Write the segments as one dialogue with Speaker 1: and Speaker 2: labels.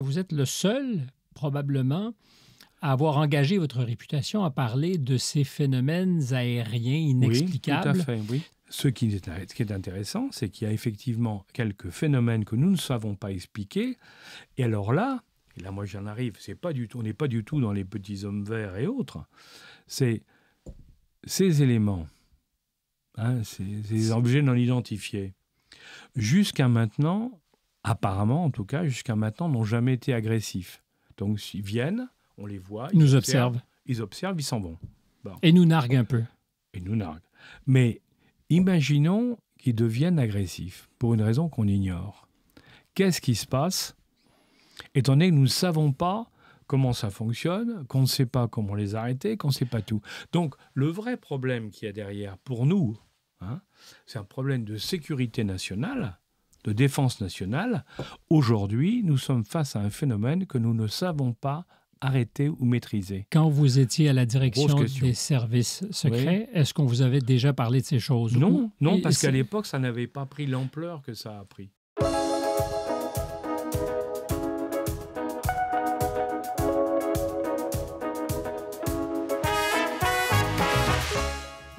Speaker 1: Vous êtes le seul, probablement, à avoir engagé votre réputation à parler de ces phénomènes aériens inexplicables. Oui, tout à fait,
Speaker 2: oui. Ce qui est, ce qui est intéressant, c'est qu'il y a effectivement quelques phénomènes que nous ne savons pas expliquer. Et alors là, et là moi j'en arrive, on n'est pas du tout dans les petits hommes verts et autres. C'est ces éléments, hein, ces, ces objets non identifiés. Jusqu'à maintenant, apparemment en tout cas jusqu'à maintenant, n'ont jamais été agressifs. Donc s'ils viennent, on les voit. Ils nous observent. Ils observent, ils s'en vont. Et nous narguent un peu. Et nous narguent. Mais imaginons qu'ils deviennent agressifs pour une raison qu'on ignore. Qu'est-ce qui se passe Étant donné que nous ne savons pas comment ça fonctionne, qu'on ne sait pas comment les arrêter, qu'on ne sait pas tout. Donc le vrai problème qu'il y a derrière pour nous, hein, c'est un problème de sécurité nationale de défense nationale, aujourd'hui, nous sommes face à un phénomène que nous ne savons pas arrêter ou maîtriser.
Speaker 1: Quand vous étiez à la direction des services secrets, est-ce qu'on vous avait déjà parlé de ces choses Non, non, parce qu'à
Speaker 2: l'époque, ça n'avait pas pris l'ampleur que ça a pris.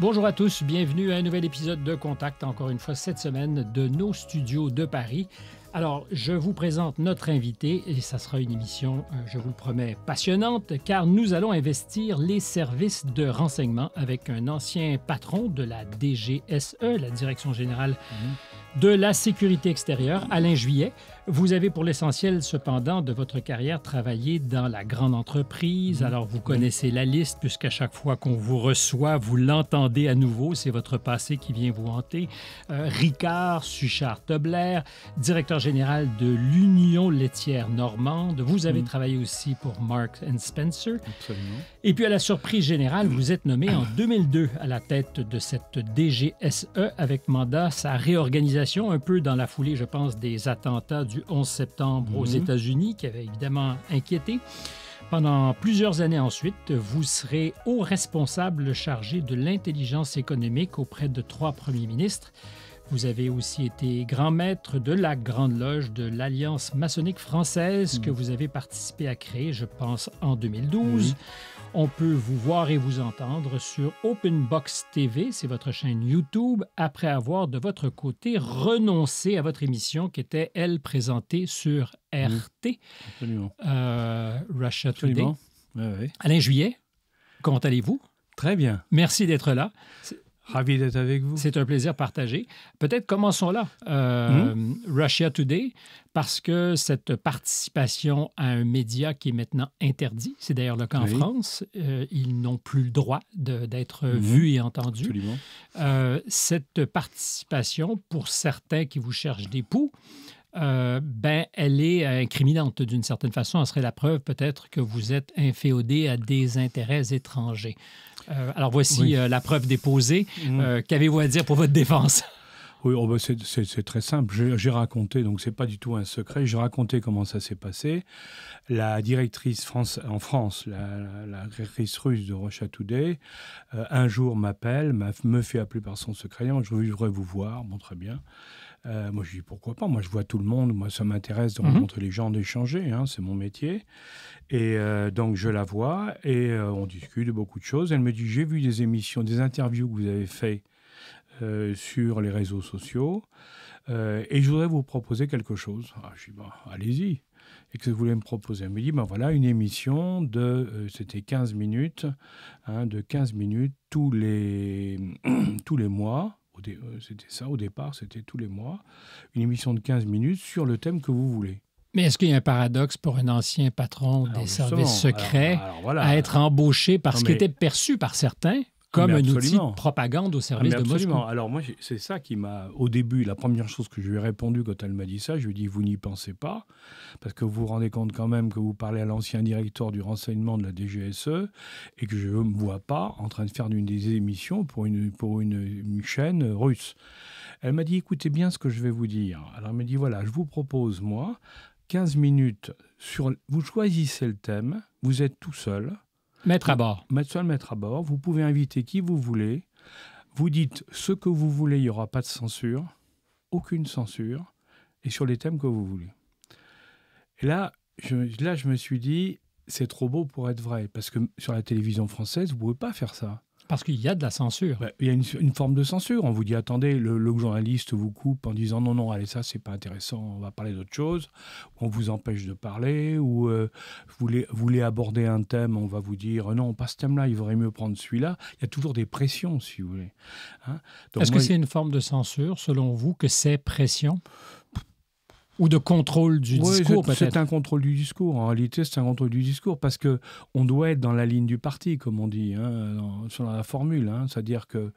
Speaker 1: Bonjour à tous, bienvenue à un nouvel épisode de Contact, encore une fois cette semaine de nos studios de Paris. Alors, je vous présente notre invité et ça sera une émission, euh, je vous le promets, passionnante car nous allons investir les services de renseignement avec un ancien patron de la DGSE, la Direction générale mmh. de la sécurité extérieure, Alain Juillet. Vous avez pour l'essentiel, cependant, de votre carrière travaillé dans la grande entreprise. Mmh. Alors, vous mmh. connaissez la liste, puisqu'à chaque fois qu'on vous reçoit, vous l'entendez à nouveau. C'est votre passé qui vient vous hanter. Euh, Ricard Suchard-Tobler, directeur général de l'Union laitière normande. Vous avez mmh. travaillé aussi pour Marks Spencer. Absolument. Et puis, à la surprise générale, vous êtes nommé en 2002 à la tête de cette DGSE avec mandat sa réorganisation, un peu dans la foulée, je pense, des attentats du 11 septembre aux mhm. États-Unis, qui avait évidemment inquiété. Pendant plusieurs années ensuite, vous serez haut responsable chargé de l'intelligence économique auprès de trois premiers ministres. Vous avez aussi été grand maître de la Grande Loge de l'Alliance maçonnique française mhm. que vous avez participé à créer, je pense, en 2012. On peut vous voir et vous entendre sur Openbox TV, c'est votre chaîne YouTube, après avoir de votre côté renoncé à votre émission qui était, elle, présentée sur mm. RT, Absolument. Euh, Russia Today. oui. Alain Juillet, comment allez-vous? Très bien. Merci d'être là. Ravi d'être avec vous. C'est un plaisir partagé. Peut-être commençons là. Euh, hmm? Russia Today, parce que cette participation à un média qui est maintenant interdit, c'est d'ailleurs le cas en France, euh, ils n'ont plus le droit d'être hmm. vus et entendus. Euh, cette participation, pour certains qui vous cherchent des poux, ben, elle est incriminante d'une certaine façon. Elle serait la preuve peut-être que vous êtes inféodé à des intérêts étrangers. Euh, alors voici euh, la preuve déposée. Mm. Euh, qu'avez-vous à dire pour votre défense?
Speaker 2: Oui, oh, bah, c'est très simple. J'ai raconté, donc c'est pas du tout un secret, j'ai raconté comment ça s'est passé. La directrice en France, la, directrice russe de Russia un jour m'appelle, me fait appeler par son secrétaire, je voudrais vous voir, bon très bien. Euh, moi, je dis pourquoi pas. Moi, je vois tout le monde. Moi, ça m'intéresse de mhm. rencontrer les gens, d'échanger. Hein, c'est mon métier. Et euh, donc, je la vois et euh, on discute de beaucoup de choses. Elle me dit J'ai vu des émissions, des interviews que vous avez faites sur les réseaux sociaux et je voudrais vous proposer quelque chose. Ah, je dis Allez-y. Et que vous voulez me proposer Elle me dit ben voilà, une émission de. C'était 15 minutes. Hein, de 15 minutes tous les, tous les mois. Euh, c'était ça au départ, c'était tous les mois, une émission de 15 minutes sur le thème que vous voulez.
Speaker 1: Mais est-ce qu'il y a un paradoxe pour un ancien patron ah, des services secrets à être embauché parce qu'il était perçu par certains ah, comme un outil de propagande au ah, service de Moscou.
Speaker 2: Alors moi, c'est ça qui m'a, au début, la première chose que je lui ai répondu quand elle m'a dit ça, je lui ai dit, vous n'y pensez pas, parce que vous vous rendez compte quand même que vous parlez à l'ancien directeur du renseignement de la DGSE, et que je ne me vois pas en train de faire une des émissions pour une, pour une, chaîne russe. Elle m'a dit, écoutez bien ce que je vais vous dire. Alors elle m'a dit, voilà, je vous propose, moi, 15 minutes sur... Vous choisissez le thème, vous êtes tout seul, Mettre à bord. Mettre le mettre à bord. Vous pouvez inviter qui vous voulez. Vous dites ce que vous voulez, il n'y aura pas de censure, aucune censure, et sur les thèmes que vous voulez. Et là, là, je me suis dit, c'est trop beau pour être vrai, parce que sur la télévision française, vous ne pouvez pas faire ça. Parce qu'il y a de la censure. Bah, il y a une, forme de censure. On vous dit, attendez, le, journaliste vous coupe en disant, non, non, allez, ça, c'est pas intéressant, on va parler d'autre chose. On vous empêche de parler. Ou euh, vous, voulez, voulez, aborder un thème, on va vous dire, non, pas ce thème-là, il vaudrait mieux prendre celui-là. Il y a toujours des pressions, si vous voulez. Hein. Est-ce que c'est
Speaker 1: une forme de censure, selon vous, que ces pressions ou de contrôle du discours, peut-être. C'est un
Speaker 2: contrôle du discours. En réalité, c'est un contrôle du discours parce que on doit être dans la ligne du parti, comme on dit, selon hein, la formule. Hein. C'est-à-dire que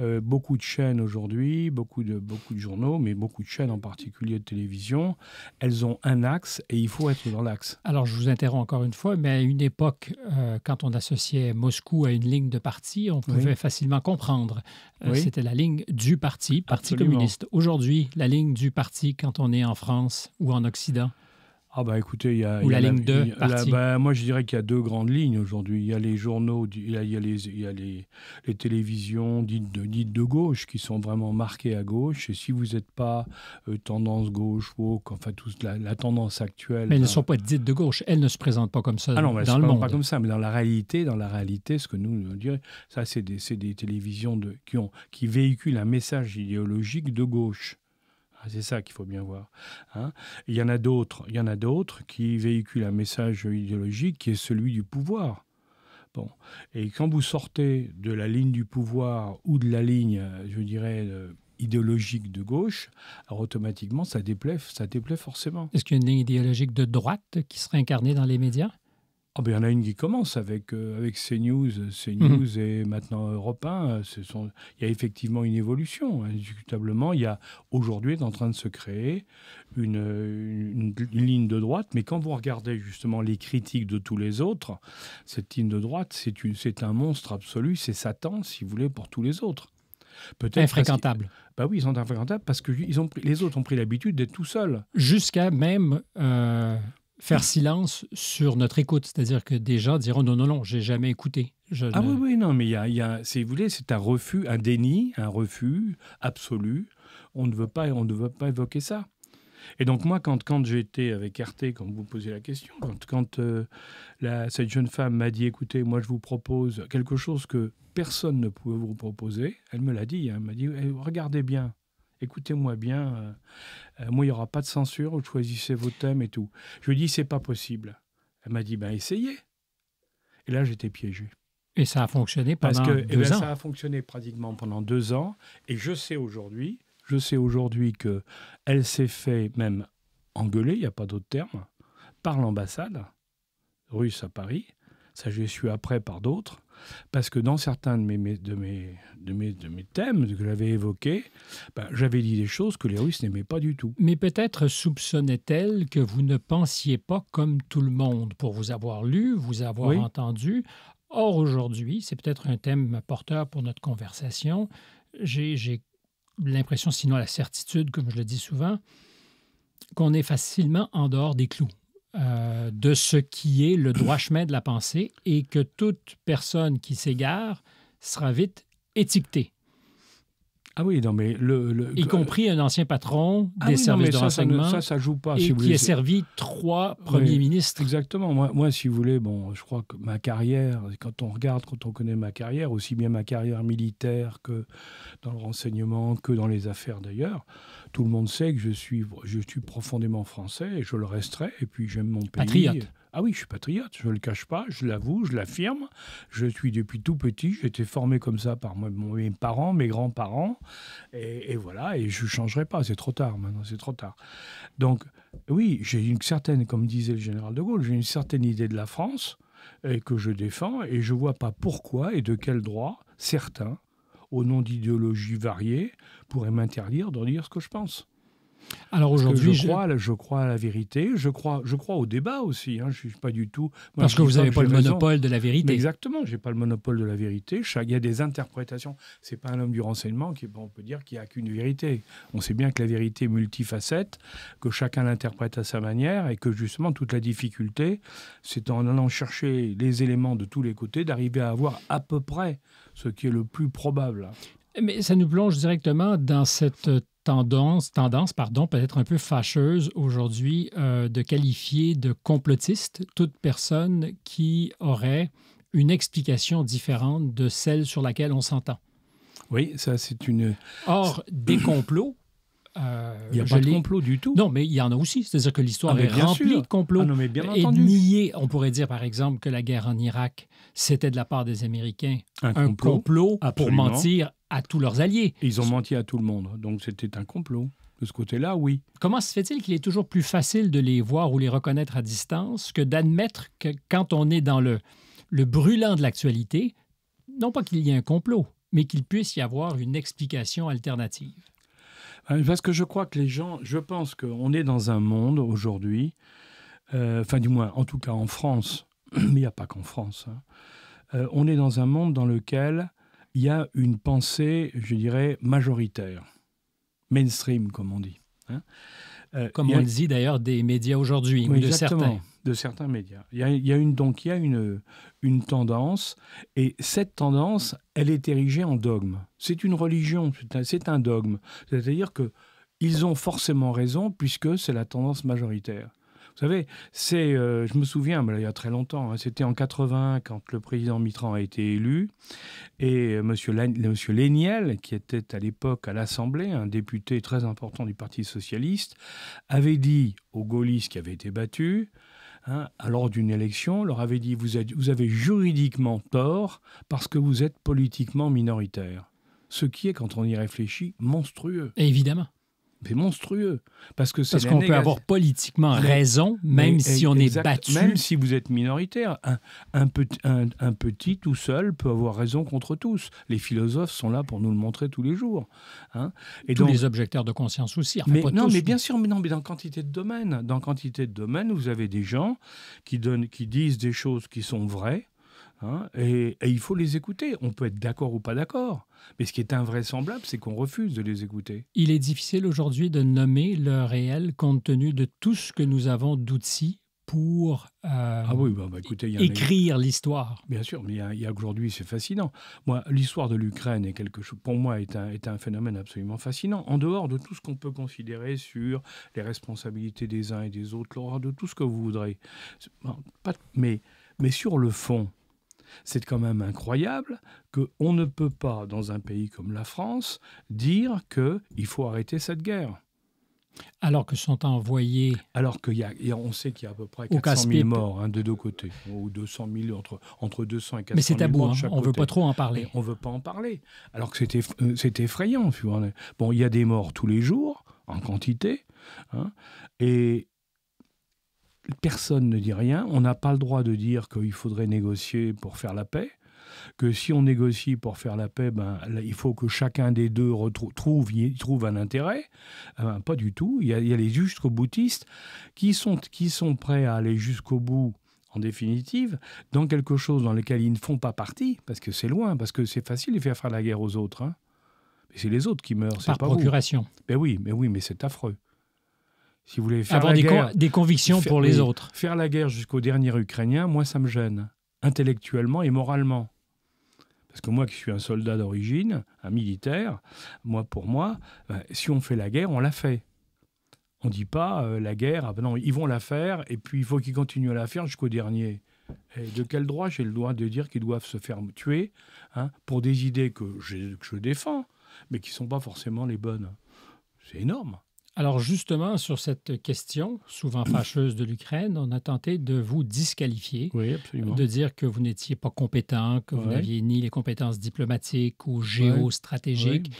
Speaker 2: euh, beaucoup de chaînes aujourd'hui, beaucoup de, beaucoup de journaux, mais beaucoup de chaînes en particulier de télévision, elles ont un axe et il faut être dans l'axe.
Speaker 1: Alors, je vous interromps encore une fois, mais à une époque, euh, quand on associait Moscou à une ligne de parti, on pouvait facilement comprendre. Euh, c'était la ligne du parti, Parti communiste. Aujourd'hui, la ligne du parti, quand on est en France, ou en Occident ah bah écoutez, il y a, Ou la ligne 2 bah,
Speaker 2: Moi, je dirais qu'il y a deux grandes lignes aujourd'hui. Il y a les journaux, il y a, les, il y a les, les, télévisions dites de, dites de gauche qui sont vraiment marquées à gauche. Et si vous n'êtes pas euh, tendance gauche, ou enfin, toute la, la tendance actuelle... Mais elles ne euh, sont
Speaker 1: pas dites de gauche. Elles ne se présentent pas comme ça ah non, dans le monde. pas comme
Speaker 2: ça, mais dans la réalité, dans la réalité, ce que nous, on dirait, ça, c'est des, des, télévisions de, qui, ont, qui véhiculent un message idéologique de gauche. Ah, c'est ça qu'il faut bien voir. Hein. il y en a d'autres, il y en a d'autres qui véhiculent un message idéologique qui est celui du pouvoir. Bon. Et quand vous sortez de la ligne du pouvoir ou de la ligne, je dirais, euh, idéologique de gauche, alors automatiquement, ça déplaît, ça déplaît forcément. Est-ce qu'il y a une ligne idéologique de droite qui serait
Speaker 1: incarnée dans les médias
Speaker 2: ah ben, il y en a une qui commence avec, euh, avec CNews, euh, CNews mhm. et maintenant Europe euh, Il y a effectivement une évolution, indiscutablement. Il y a aujourd'hui est en train de se créer une, ligne de droite, mais quand vous regardez justement les critiques de tous les autres, cette ligne de droite, c'est un monstre absolu, c'est Satan, si vous voulez, pour tous les autres. Peut-être bah oui, ils sont infréquentables parce que ils ont, les autres ont pris l'habitude d'être tout seuls.
Speaker 1: Jusqu'à même faire silence sur notre écoute. C'est-à-dire que déjà, gens diront non, non, non, j'ai jamais écouté. ah oui, oui, non, mais
Speaker 2: il y a, si vous voulez, c'est un refus, un déni, un refus absolu. On ne veut pas, on ne veut pas évoquer ça. Et donc moi, quand, quand j'étais avec Arte, quand vous posez la question, quand, euh, cette jeune femme m'a dit, écoutez, moi je vous propose quelque chose que personne ne pouvait vous proposer, elle me l'a dit, hein, elle m'a dit, eh, regardez bien, écoutez-moi bien, euh, euh, moi, il n'y aura pas de censure, vous choisissez vos thèmes et tout. Je lui ai c'est pas possible. Elle m'a dit, ben, essayez. Et là, j'étais piégé.
Speaker 1: Et ça a fonctionné pendant Parce que, eh deux ben, ans. Ça a
Speaker 2: fonctionné pratiquement pendant deux ans. Et je sais aujourd'hui, je sais aujourd'hui que elle s'est fait même engueuler, il n'y a pas d'autre terme, par l'ambassade russe à Paris. Ça, j'ai su après par d'autres parce que dans certains de mes, de mes, thèmes que j'avais évoqués, bah, j'avais dit des choses que les Russes n'aimaient pas du tout.
Speaker 1: Mais peut-être soupçonnait-elle que vous ne pensiez pas comme tout le monde pour vous avoir lu, vous avoir entendu. Or, aujourd'hui, c'est peut-être un thème porteur pour notre conversation, j'ai l'impression, sinon la certitude, comme je le dis souvent, qu'on est facilement en dehors des clous. Euh, de ce qui est le droit chemin de la pensée et que toute personne qui s'égare sera vite étiquetée.
Speaker 2: Ah oui, non, mais le. Y euh,
Speaker 1: compris un ancien patron ah des services de renseignement. joue pas. Et qui a servi trois premiers
Speaker 2: ministres. Exactement. Moi, si vous voulez, bon, je crois que ma carrière, quand on regarde, quand on connaît ma carrière, aussi bien ma carrière militaire que dans le renseignement, que dans les affaires d'ailleurs, tout le monde sait que je suis, profondément français et je le resterai. Et puis j'aime mon pays. Patriote. Ah oui, je suis patriote, je ne le cache pas, je l'avoue, je l'affirme. Je suis depuis tout petit, j'ai été formé comme ça par mes parents, mes grands-parents. Et, voilà, et je ne changerai pas, c'est trop tard maintenant, c'est trop tard. Donc oui, j'ai une certaine, comme disait le général de Gaulle, j'ai une certaine idée de la France que je défends et je ne vois pas pourquoi et de quel droit certains au nom d'idéologies variées pourrait m'interdire de dire ce que je pense. Alors aujourd'hui, je, Crois, à la vérité, je crois, je crois au débat aussi. Hein. je suis pas du tout. Parce que vous n'avez pas, le monopole de la vérité. Exactement, exactement, j'ai pas le monopole de la vérité. Il y a des interprétations. C'est pas un homme du renseignement qui, on peut dire, qu'il n'y a qu'une vérité. On sait bien que la vérité est multifacette, que chacun l'interprète à sa manière et que justement toute la difficulté, c'est en allant chercher les éléments de tous les côtés d'arriver à avoir à peu près ce qui est le plus probable.
Speaker 1: Mais ça nous plonge directement dans cette euh, tendance, tendance pardon, peut-être un peu fâcheuse aujourd'hui euh, de qualifier de complotiste toute personne qui aurait une explication différente de celle sur laquelle on s'entend.
Speaker 2: Oui, ça c'est
Speaker 1: une... Or, des complots, euh, il n'y a pas de complot du tout. Non, mais il y en a aussi. C'est-à-dire que l'histoire ah, est remplie de complots. Ah bien et entendu. on pourrait dire par exemple que la guerre en Irak, c'était de la part des Américains un, complot pour mentir
Speaker 2: à tous leurs alliés. Ils ont menti à tout le monde, donc c'était un complot.
Speaker 1: De ce côté-là, oui. Comment se fait-il qu'il est toujours plus facile de les voir ou les reconnaître à distance que d'admettre que quand on est dans le, le brûlant de l'actualité, non pas qu'il y ait un complot, mais qu'il puisse y avoir une explication alternative?
Speaker 2: Euh, parce que je crois que les gens, je pense qu'on est dans un monde aujourd'hui, euh, enfin du moins en tout cas en France, mais il n'y a pas qu'en France, hein. euh, on est dans un monde dans lequel il y a une pensée, je dirais, majoritaire, mainstream, comme on dit. Hein.
Speaker 1: Euh, comme on le dit d'ailleurs des médias aujourd'hui, ou de certains.
Speaker 2: De certains médias. Il y a, une, donc il y a une, une tendance, et cette tendance, elle est érigée en dogme. C'est une religion, c'est un, un dogme. C'est-à-dire que ils ont forcément raison puisque c'est la tendance majoritaire. Vous savez, c'est, euh, je me souviens, mais ben, il y a très longtemps, hein, c'était en 80 quand le président Mitran a été élu, et euh, M. Monsieur, Léniel, qui était à l'époque à l'Assemblée, un député très important du Parti socialiste, avait dit aux gaullistes qui avaient été battus, hein, lors d'une élection, leur avait dit vous, avez juridiquement tort parce que vous êtes politiquement minoritaire. Ce qui est, quand on y réfléchit, monstrueux. évidemment. C'est monstrueux. Parce que Parce qu'on peut avoir politiquement raison, même si on est battu. Même si vous êtes minoritaire. Un, un, petit, tout seul peut avoir raison contre tous. Les philosophes sont là pour nous le montrer tous les jours. Hein. Et tous les objecteurs de conscience
Speaker 1: aussi. mais, non, mais bien
Speaker 2: sûr, mais non, mais dans quantité de domaines. Dans quantité de domaines, vous avez des gens qui, donnent, qui disent des choses qui sont vraies Hein, et, il faut les écouter. On peut être d'accord ou pas d'accord. Mais ce qui est invraisemblable, c'est qu'on refuse de les écouter.
Speaker 1: Il est difficile aujourd'hui de nommer le réel compte tenu de tout ce que nous avons d'outils pour
Speaker 2: euh, ah bah, bah, écrire l'histoire. Bien sûr, mais il y a, aujourd'hui, c'est fascinant. Moi, l'histoire de l'Ukraine est quelque chose, pour moi, est un, est un phénomène absolument fascinant. En dehors de tout ce qu'on peut considérer sur les responsabilités des uns et des autres, de tout ce que vous voudrez, pas, mais, mais sur le fond, c'est quand même incroyable qu'on ne peut pas, dans un pays comme la France, dire qu'il faut arrêter cette guerre.
Speaker 1: Alors que sont envoyés. Alors qu'on on sait qu'il y a à peu près 400 000
Speaker 2: morts hein, de deux côtés, ou 200 000 entre entre 200 et 400 000 Mais c'est tabou, hein, on ne veut pas trop en parler. On on veut pas en parler. Alors que c'était euh, c'est effrayant. Bon, il y a des morts tous les jours en quantité, hein, et personne ne dit rien. On n'a pas le droit de dire qu'il faudrait négocier pour faire la paix que si on négocie pour faire la paix, ben, il faut que chacun des deux trouve, trouve un intérêt. Ah ben, pas du tout. Il y a, les justes boutistes qui sont, qui sont prêts à aller jusqu'au bout en définitive, dans quelque chose dans lequel ils ne font pas partie, parce que c'est loin, parce que c'est facile de faire faire la guerre aux autres. Hein. Mais c'est les autres qui meurent, c'est pas procuration. Ben oui, mais oui, mais c'est affreux. Si vous voulez faire des, des convictions pour les autres. Faire la guerre jusqu'au dernier Ukrainien, moi, ça me gêne, intellectuellement et moralement. Parce que moi, qui suis un soldat d'origine, un militaire, moi, pour moi, euh, si on fait la guerre, on la fait. On ne dit pas euh, la guerre, ah ben non, ils vont la faire, et puis il faut qu'ils continuent à la faire jusqu'au dernier. de quel droit j'ai le droit de dire qu'ils doivent se faire tuer hein, pour des idées que je, que je défends, mais qui ne sont pas forcément les bonnes C'est énorme.
Speaker 1: Alors justement, sur cette question souvent fâcheuse de l'Ukraine, on a tenté de vous disqualifier, de dire que vous n'étiez pas compétent, que vous n'aviez ni les compétences diplomatiques ou géostratégiques,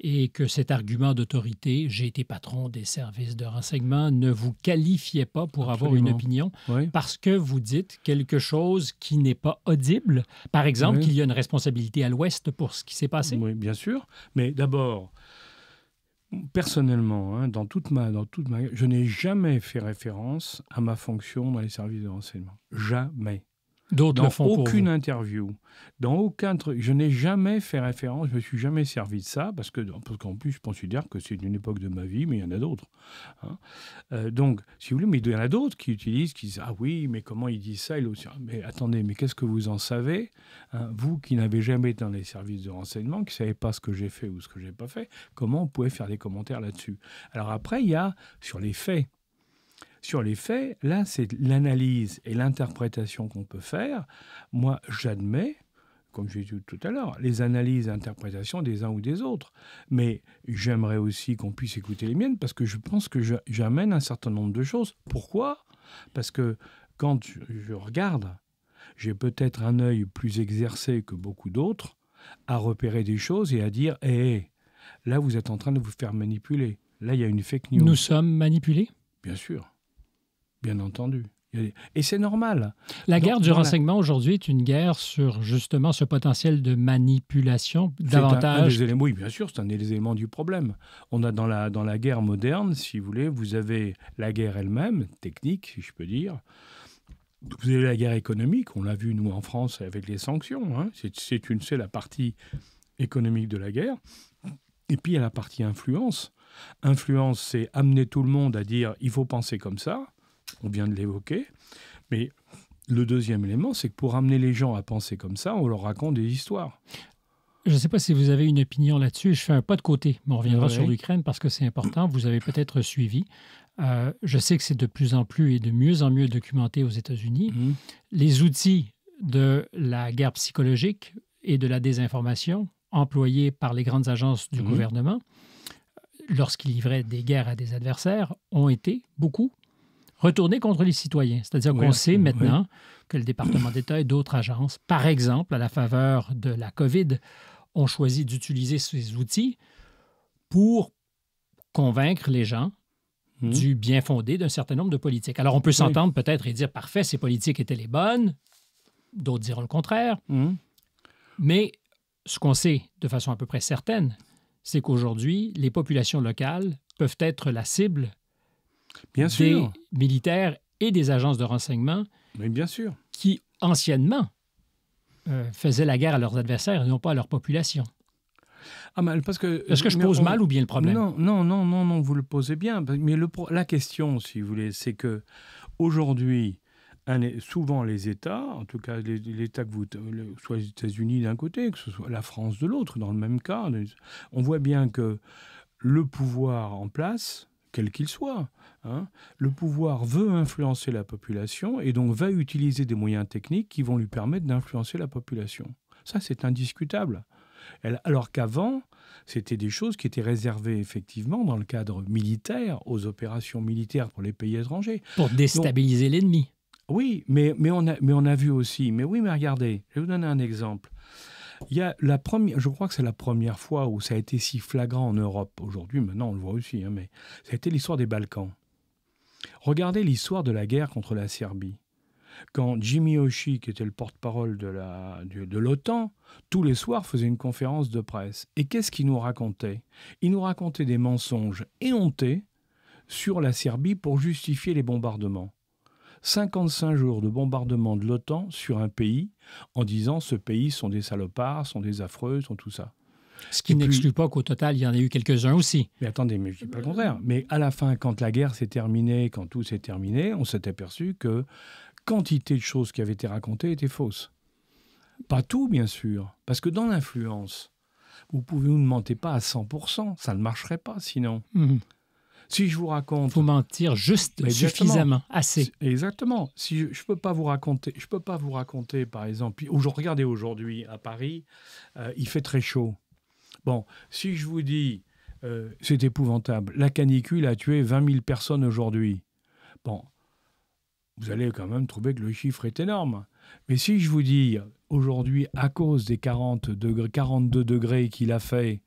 Speaker 1: et que cet argument d'autorité, j'ai été patron des services de renseignement, ne vous qualifiait pas pour avoir une opinion, parce que vous dites quelque chose qui n'est pas audible, par exemple qu'il y a une responsabilité à l'Ouest
Speaker 2: pour ce qui s'est passé. Oui, bien sûr, mais d'abord personnellement, hein, dans, toute ma, dans toute ma... Je n'ai jamais fait référence à ma fonction dans les services de renseignement. Jamais
Speaker 1: dans aucune
Speaker 2: interview, dans aucun Je n'ai jamais fait référence, je me suis jamais servi de ça, parce que parce qu'en plus, je considère que c'est une époque de ma vie, mais il y en a d'autres. Hein. Euh, donc, si vous voulez, mais il y en a d'autres qui utilisent, qui disent Ah oui, mais comment il dit ça il ah, Mais attendez, mais qu'est-ce que vous en savez hein? Vous qui n'avez jamais été dans les services de renseignement, qui ne savez pas ce que j'ai fait ou ce que j'ai pas fait, comment vous pouvez faire des commentaires là-dessus Alors après, il y a sur les faits. Sur les faits, là, c'est l'analyse et l'interprétation qu'on peut faire. Moi, j'admets, comme j'ai dit tout à l'heure, les analyses et interprétations des uns ou des autres. Mais j'aimerais aussi qu'on puisse écouter les miennes parce que je pense que j'amène un certain nombre de choses. Pourquoi Parce que quand je regarde, j'ai peut-être un œil plus exercé que beaucoup d'autres à repérer des choses et à dire hé, eh, là, vous êtes en train de vous faire manipuler. Là, il y a une fake news. Nous sommes manipulés Bien sûr bien entendu. Et c'est normal. La guerre du renseignement
Speaker 1: aujourd'hui est une guerre sur justement ce potentiel de manipulation davantage.
Speaker 2: oui, bien sûr, c'est un des éléments du problème. On a dans la, dans la guerre moderne, si vous voulez, vous avez la guerre elle-même, technique, si je peux dire. Vous avez la guerre économique, on l'a vu nous en France avec les sanctions. Hein. C'est une, c'est la partie économique de la guerre. Et puis il y a la partie influence. Influence, c'est amener tout le monde à dire il faut penser comme ça on vient de l'évoquer. Mais le deuxième élément, c'est que pour amener les gens à penser comme ça, on leur raconte des histoires.
Speaker 1: Je ne sais pas si vous avez une opinion là-dessus. Je fais un pas de côté, mais on reviendra sur l'Ukraine parce que c'est important. Vous avez peut-être suivi. Euh, je sais que c'est de plus en plus et de mieux en mieux documenté aux États-Unis. Mhm. Les outils de la guerre psychologique et de la désinformation employés par les grandes agences du mhm. gouvernement lorsqu'ils livraient des guerres à des adversaires ont été beaucoup retourner contre les citoyens. C'est-à-dire qu'on sait maintenant que le département d'État et d'autres agences, par exemple, à la faveur de la COVID, ont choisi d'utiliser ces outils pour convaincre les gens hmm. du bien fondé d'un certain nombre de politiques. Alors, on peut s'entendre peut-être et dire, parfait, ces politiques étaient les bonnes, d'autres diront le contraire, hmm. mais ce qu'on sait de façon à peu près certaine, c'est qu'aujourd'hui, les populations locales peuvent être la cible des militaires et des agences de renseignement Mais bien sûr. qui, anciennement, euh, faisaient la guerre à leurs adversaires et non pas à leur population.
Speaker 2: Ah, parce que. Est-ce que je pose mal ou bien le problème Non, non, non, non, non, vous le posez bien. Mais la question, si vous voulez, c'est que aujourd'hui, souvent les États, en tout cas l'État que vous, soit les États-Unis d'un côté, que ce soit la France de l'autre, dans le même cas, on voit bien que le pouvoir en place quel qu'il soit. Hein. Le pouvoir veut influencer la population et donc va utiliser des moyens techniques qui vont lui permettre d'influencer la population. Ça, c'est indiscutable. Alors qu'avant, c'était des choses qui étaient réservées effectivement dans le cadre militaire, aux opérations militaires pour les pays étrangers. Pour déstabiliser l'ennemi. Oui, mais, mais, on a, mais on a vu aussi, mais oui, mais regardez, je vais vous donner un exemple. Il la première, je crois que c'est la première fois où ça a été si flagrant en Europe. Aujourd'hui, maintenant, on le voit aussi, hein, mais ça a été l'histoire des Balkans. Regardez l'histoire de la guerre contre la Serbie. Quand Jimmy Hoshi, qui était le porte-parole de l'OTAN, tous les soirs faisait une conférence de presse. Et qu'est-ce qu'il nous racontait Il nous racontait des mensonges éhontés sur la Serbie pour justifier les bombardements. 55 jours de bombardement de l'OTAN sur un pays en disant ce pays sont des salopards, sont des affreux, sont tout ça. Ce qui n'exclut pas qu'au total, il y en a eu quelques-uns aussi. Mais attendez, mais je dis pas le contraire. Mais à la fin, quand la guerre s'est terminée, quand tout s'est terminé, on s'est aperçu que quantité de choses qui avaient été racontées étaient fausses. Pas tout, bien sûr, parce que dans l'influence, vous pouvez vous ne mentez pas à 100%, ça ne marcherait pas sinon. Mmh. Si je vous raconte... Faut mentir juste suffisamment, assez. Exactement. Si je, ne peux pas vous raconter, je peux pas vous raconter, par exemple, regardez aujourd'hui à Paris, euh, il fait très chaud. Bon, si je vous dis, euh, c'est épouvantable, la canicule a tué 20 000 personnes aujourd'hui. Bon, vous allez quand même trouver que le chiffre est énorme. Mais si je vous dis, aujourd'hui, à cause des 40 degrés, 42 degrés qu'il a fait,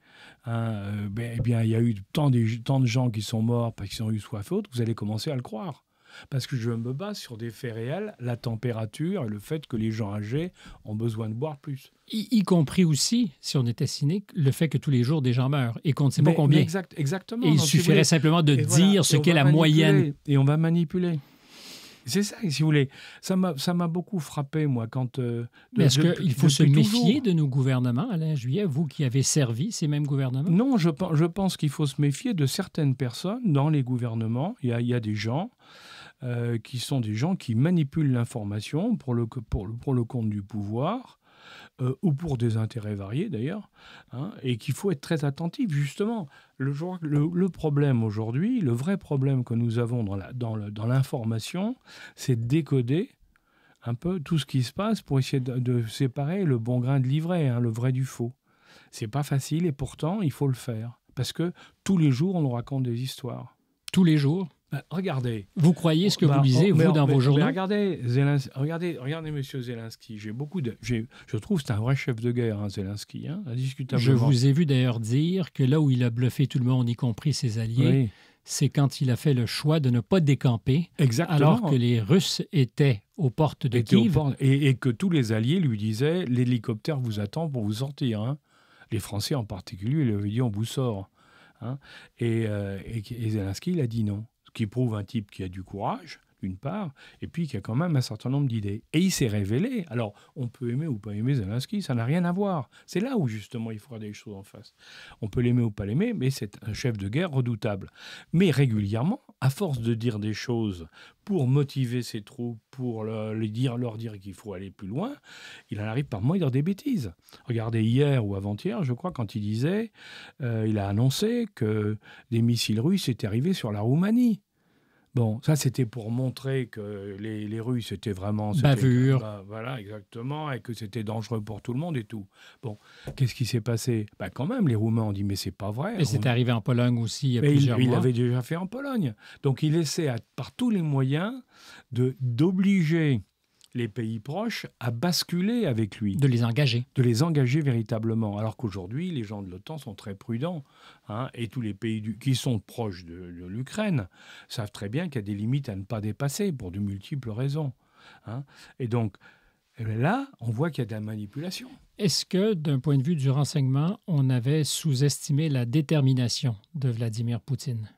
Speaker 2: Hein, euh, ben, eh bien, il y a eu tant de, gens qui sont morts parce qu'ils ont eu soif faute. vous allez commencer à le croire. Parce que je me base sur des faits réels, la température et le fait que les gens âgés ont besoin de boire plus. Y, compris aussi,
Speaker 1: si on était cynique, le fait que tous les jours des gens meurent et qu'on ne sait pas combien. exactement. il suffirait simplement de dire ce qu'est la moyenne.
Speaker 2: Et on va manipuler. C'est ça, si vous voulez. Ça m'a beaucoup frappé, moi, quand. Euh, Mais est-ce qu'il faut se méfier de nos gouvernements, Alain Juillet, vous qui avez servi ces mêmes gouvernements Non, je, je pense qu'il faut se méfier de certaines personnes dans les gouvernements. Il y a, il y a des gens. Euh, qui sont des gens qui manipulent l'information pour pour, le, pour le compte du pouvoir euh, ou pour des intérêts variés d'ailleurs, hein, et qu'il faut être très attentif. Justement, le, problème aujourd'hui, le vrai problème que nous avons dans, l'information, c'est décoder un peu tout ce qui se passe pour essayer de, séparer le bon grain de l'ivraie, hein, le vrai du faux. C'est pas facile et pourtant il faut le faire parce que tous les jours on nous raconte des histoires. Tous les jours bah, regardez. Vous croyez ce que bah, vous lisez, oh, vous, dans oh, vos journaux regardez, regardez, regardez, monsieur Zelensky. J'ai beaucoup je trouve que c'est un vrai chef de guerre, hein, Zelensky, hein, Je vous ai
Speaker 1: vu d'ailleurs dire que là où il a bluffé tout le monde, y compris ses alliés, c'est quand il a fait le choix de ne pas décamper, alors que les Russes étaient aux portes de Kiev.
Speaker 2: et, que tous les alliés lui disaient l'hélicoptère vous attend pour vous sortir. Hein. Les Français en particulier il avait dit on vous sort. et euh, Zelensky, il a dit non qui prouve un type qui a du courage, d'une part, et puis qui a quand même un certain nombre d'idées. Et il s'est révélé. Alors, on peut aimer ou pas aimer Zelensky, ça n'a rien à voir. C'est là où, justement, il faudra des choses en face. On peut l'aimer ou pas l'aimer, mais c'est un chef de guerre redoutable. Mais régulièrement, à force de dire des choses pour motiver ses troupes, pour dire, leur dire qu'il faut aller plus loin, il en arrive par mois à dire des bêtises. Regardez hier ou avant-hier, je crois, quand il disait, euh, il a annoncé que des missiles russes étaient arrivés sur la Roumanie. Bon, ça c'était pour montrer que les, les étaient c'était vraiment bavure. Bah, voilà, exactement, et que c'était dangereux pour tout le monde et tout. Bon, qu'est-ce qui s'est passé Bah quand même, les Roumains ont dit mais c'est pas vrai. Mais c'est arrivé en Pologne aussi il y a plusieurs il, mois. Il avait déjà fait en Pologne. Donc il essaie par tous les moyens de d'obliger les pays proches à basculer avec lui. De les engager. De les engager véritablement. Alors qu'aujourd'hui, les gens de l'OTAN sont très prudents. Hein, et tous les pays qui sont proches de, l'Ukraine savent très bien qu'il y a des limites à ne pas dépasser pour de multiples raisons. Hein. Et donc, eh ben là, on voit qu'il y a de la manipulation.
Speaker 1: Est-ce que, d'un point de vue du renseignement, on avait sous-estimé la détermination de Vladimir Poutine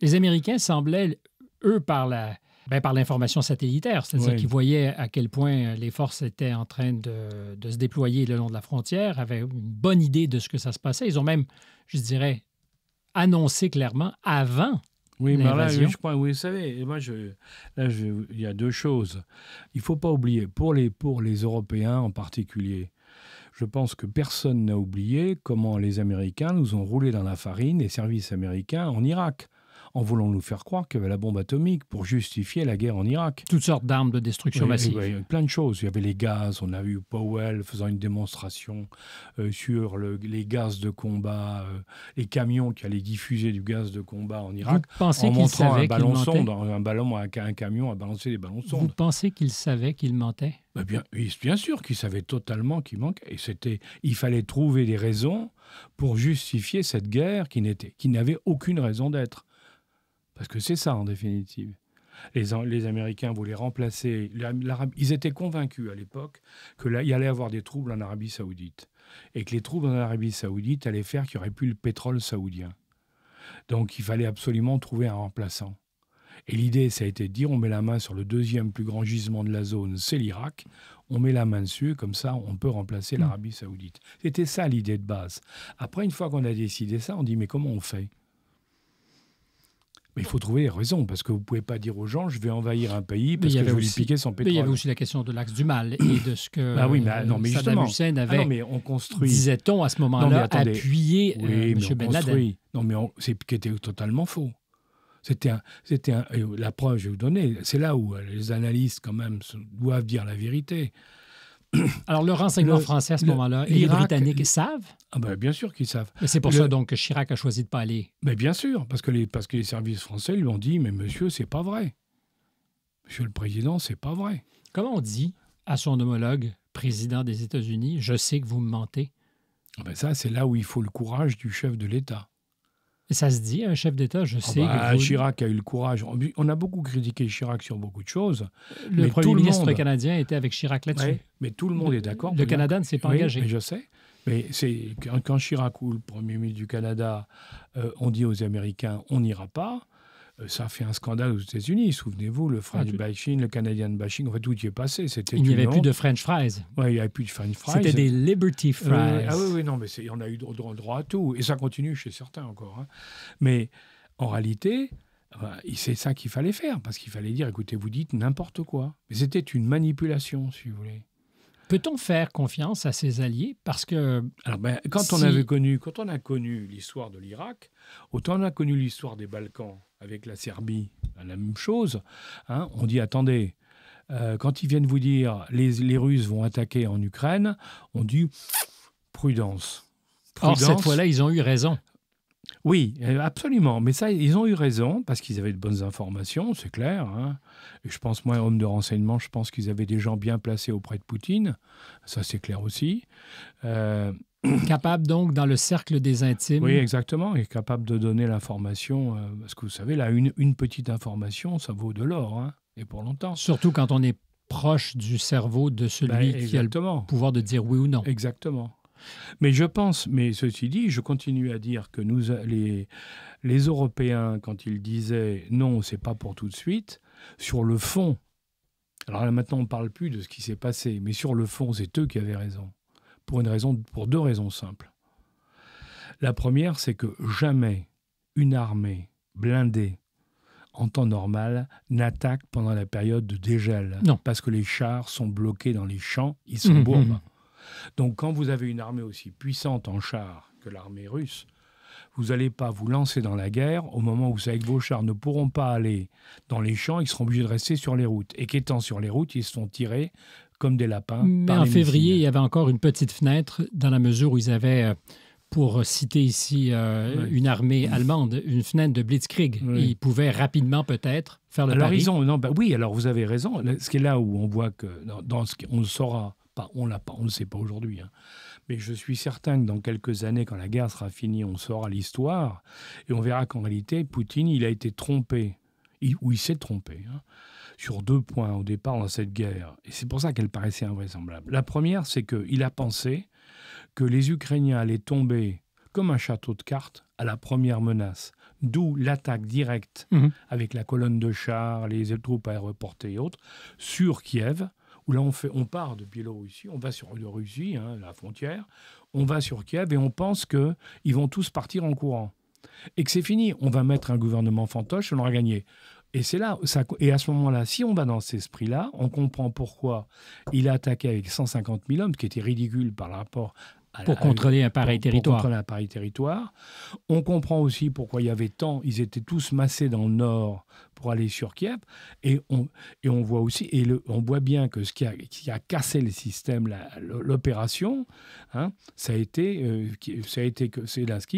Speaker 1: Les Américains semblaient, eux, par la ben, par l'information satellitaire, c'est-à-dire qu'ils voyaient à quel point euh, les forces étaient en train de, se déployer le long de la frontière, avaient une bonne idée de ce que ça se passait. Ils ont même, je dirais, annoncé clairement avant.
Speaker 2: Oui, mais là, je crois, vous savez, moi, je, là, il y a deux choses. Il ne faut pas oublier, pour les, pour les Européens en particulier, je pense que personne n'a oublié comment les Américains nous ont roulé dans la farine, les services américains, en Irak en voulant nous faire croire qu'il y avait la bombe atomique pour justifier la guerre en Irak. Toutes sortes d'armes de destruction massive. Oui, plein de choses. Il y avait les gaz, on a eu Powell faisant une démonstration euh, sur les gaz de combat, euh, les camions qui allaient diffuser du gaz de combat en Irak, Vous pensez en montrant un ballon un ballon un, camion à balancer des ballons sondes. Vous
Speaker 1: pensez qu'il savait
Speaker 2: qu'il mentait ben bah, bien, bien sûr qu'il savait totalement qu'il manquait. Et c'était, il fallait trouver des raisons pour justifier cette guerre qui n'était, qui n'avait aucune raison d'être. Parce que c'est ça, en définitive. Les, Américains voulaient remplacer. Ils étaient convaincus à l'époque qu'il allait y avoir des troubles en Arabie Saoudite. Et que les troubles en Arabie Saoudite allaient faire qu'il n'y aurait plus le pétrole saoudien. Donc il fallait absolument trouver un remplaçant. Et l'idée, ça a été de dire on met la main sur le deuxième plus grand gisement de la zone, c'est l'Irak. On met la main dessus, comme ça, on peut remplacer mm. l'Arabie Saoudite. C'était ça l'idée de base. Après, une fois qu'on a décidé ça, on dit mais comment on fait mais il faut trouver des raisons, parce que vous ne pouvez pas dire aux gens, je vais envahir un pays parce que je vais aussi, piquer son pétrole. il y avait
Speaker 1: aussi la question de l'axe du mal et de ce que bah bah euh, mais Saddam Hussein ah avait, on construit... disait-on à ce moment-là, appuyé euh, M. Ben Laden.
Speaker 2: Non, mais c'est qui était totalement faux. C'était un, c'était la preuve, je vais vous donner, c'est là où euh, les analystes quand même doivent dire la vérité. Alors, le renseignement français à ce moment-là, les Britanniques savent ah ben, Bien sûr qu'ils savent. C'est pour ça donc que Chirac a choisi de ne pas aller. Mais bien sûr, parce que, les, parce que les services français lui ont dit Mais monsieur, c'est pas vrai. Monsieur le Président, c'est pas vrai.
Speaker 1: Comment on dit à son homologue, président des États-Unis, je sais que vous me mentez ah
Speaker 2: ben Ça, c'est là où il faut le courage du chef de l'État ça se dit, un chef d'État, je ah sais. Bah, que Chirac a eu le courage. On a beaucoup critiqué Chirac sur beaucoup de choses. Le Premier ministre canadien
Speaker 1: était avec Chirac
Speaker 2: là-dessus. mais tout le monde est d'accord. Le Canada ne s'est pas engagé. Je sais. Mais c'est quand, Chirac ou le Premier ministre du Canada on euh, ont dit aux Américains on n'ira pas, euh, ça a fait un scandale aux États-Unis. Souvenez-vous, le French bashing, le Canadian bashing, en fait, tout y est passé. il n'y avait plus de French fries. Ouais, il n'y avait plus de French fries. C'était des Liberty fries. Euh, ah oui, oui, non, mais on a eu droit, à tout. Et ça continue chez certains encore. Hein. Mais en réalité, c'est ça qu'il fallait faire. Parce qu'il fallait dire, écoutez, vous dites n'importe quoi. Mais c'était une manipulation, si vous voulez. Peut-on faire confiance à ses alliés Parce que. Alors, ben, quand, on avait connu, quand on a connu l'histoire de l'Irak, autant on a connu l'histoire des Balkans avec la Serbie, ben, la même chose. Hein. on dit attendez, euh, quand ils viennent vous dire les, les Russes vont attaquer en Ukraine, on dit prudence. Or, cette fois-là, ils ont eu raison. Oui, euh, absolument. Mais ça, ils ont eu raison parce qu'ils avaient de bonnes informations, c'est clair. Hein. Et je pense, moi, homme de renseignement, je pense qu'ils avaient des gens bien placés auprès de Poutine. Ça, c'est clair aussi. Euh, capable donc dans le cercle des intimes. Oui, exactement. et capable de donner l'information. Euh, parce que vous savez, là, une, petite information, ça vaut de l'or, hein, et pour longtemps. Surtout quand on est proche du cerveau de celui ben, qui a le pouvoir de dire oui ou non. Exactement. Mais je pense, mais ceci dit, je continue à dire que nous, euh, les, les Européens, quand ils disaient non, c'est pas pour tout de suite, sur le fond, alors là maintenant on ne parle plus de ce qui s'est passé, mais sur le fond, c'est eux qui avaient raison pour, une raison, pour deux raisons simples. La première, c'est que jamais une armée blindée en temps normal, n'attaque pendant la période de dégel. Parce que les chars sont bloqués dans les champs, ils sont mmh, mmh, mmh, Donc quand vous avez une armée aussi puissante en chars que l'armée russe, vous n'allez pas vous lancer dans la guerre au moment où vous savez que vos chars ne pourront pas aller dans les champs, ils seront obligés de rester sur les routes. Et qu'étant sur les routes, ils sont tirés comme des lapins. Mais en février, il y avait encore une petite fenêtre dans la mesure où ils avaient
Speaker 1: euh, pour citer ici euh, une armée allemande, une fenêtre de Blitzkrieg. Ils pouvaient rapidement peut-être faire le alors, pari.
Speaker 2: non, ben oui, alors vous avez raison. Ce qui est là où on voit que dans, ce qu'on le saura, pas, on l'a pas, on le sait pas aujourd'hui. Hein. Mais je suis certain que dans quelques années, quand la guerre sera finie, on saura l'histoire et on verra qu'en réalité, Poutine, il a été trompé, ou il s'est trompé. Hein sur deux points au départ dans cette guerre, et c'est pour ça qu'elle paraissait invraisemblable. La première, c'est qu'il a pensé que les Ukrainiens allaient tomber comme un château de cartes à la première menace, d'où l'attaque directe mhm. avec la colonne de chars, les troupes aéroportées et autres, sur Kiev, où là on, fait, on part de Biélorussie, on va sur la Russie, hein, la frontière, on va sur Kiev et on pense qu'ils vont tous partir en courant. Et que c'est fini, on va mettre un gouvernement fantoche, on aura gagné. Et c'est là, ça, et à ce moment-là, si on va dans cet esprit-là, on comprend pourquoi il a attaqué avec 150 000 hommes, qui était ridicule par rapport à pour contrôler un pareil territoire. contrôler un pareil territoire. On comprend aussi pourquoi il y avait tant, ils étaient tous massés dans le nord pour aller sur Kiev, et on, et on voit aussi, et on voit bien que ce qui a, cassé le système, l'opération, hein, ça a été, euh, ça a été que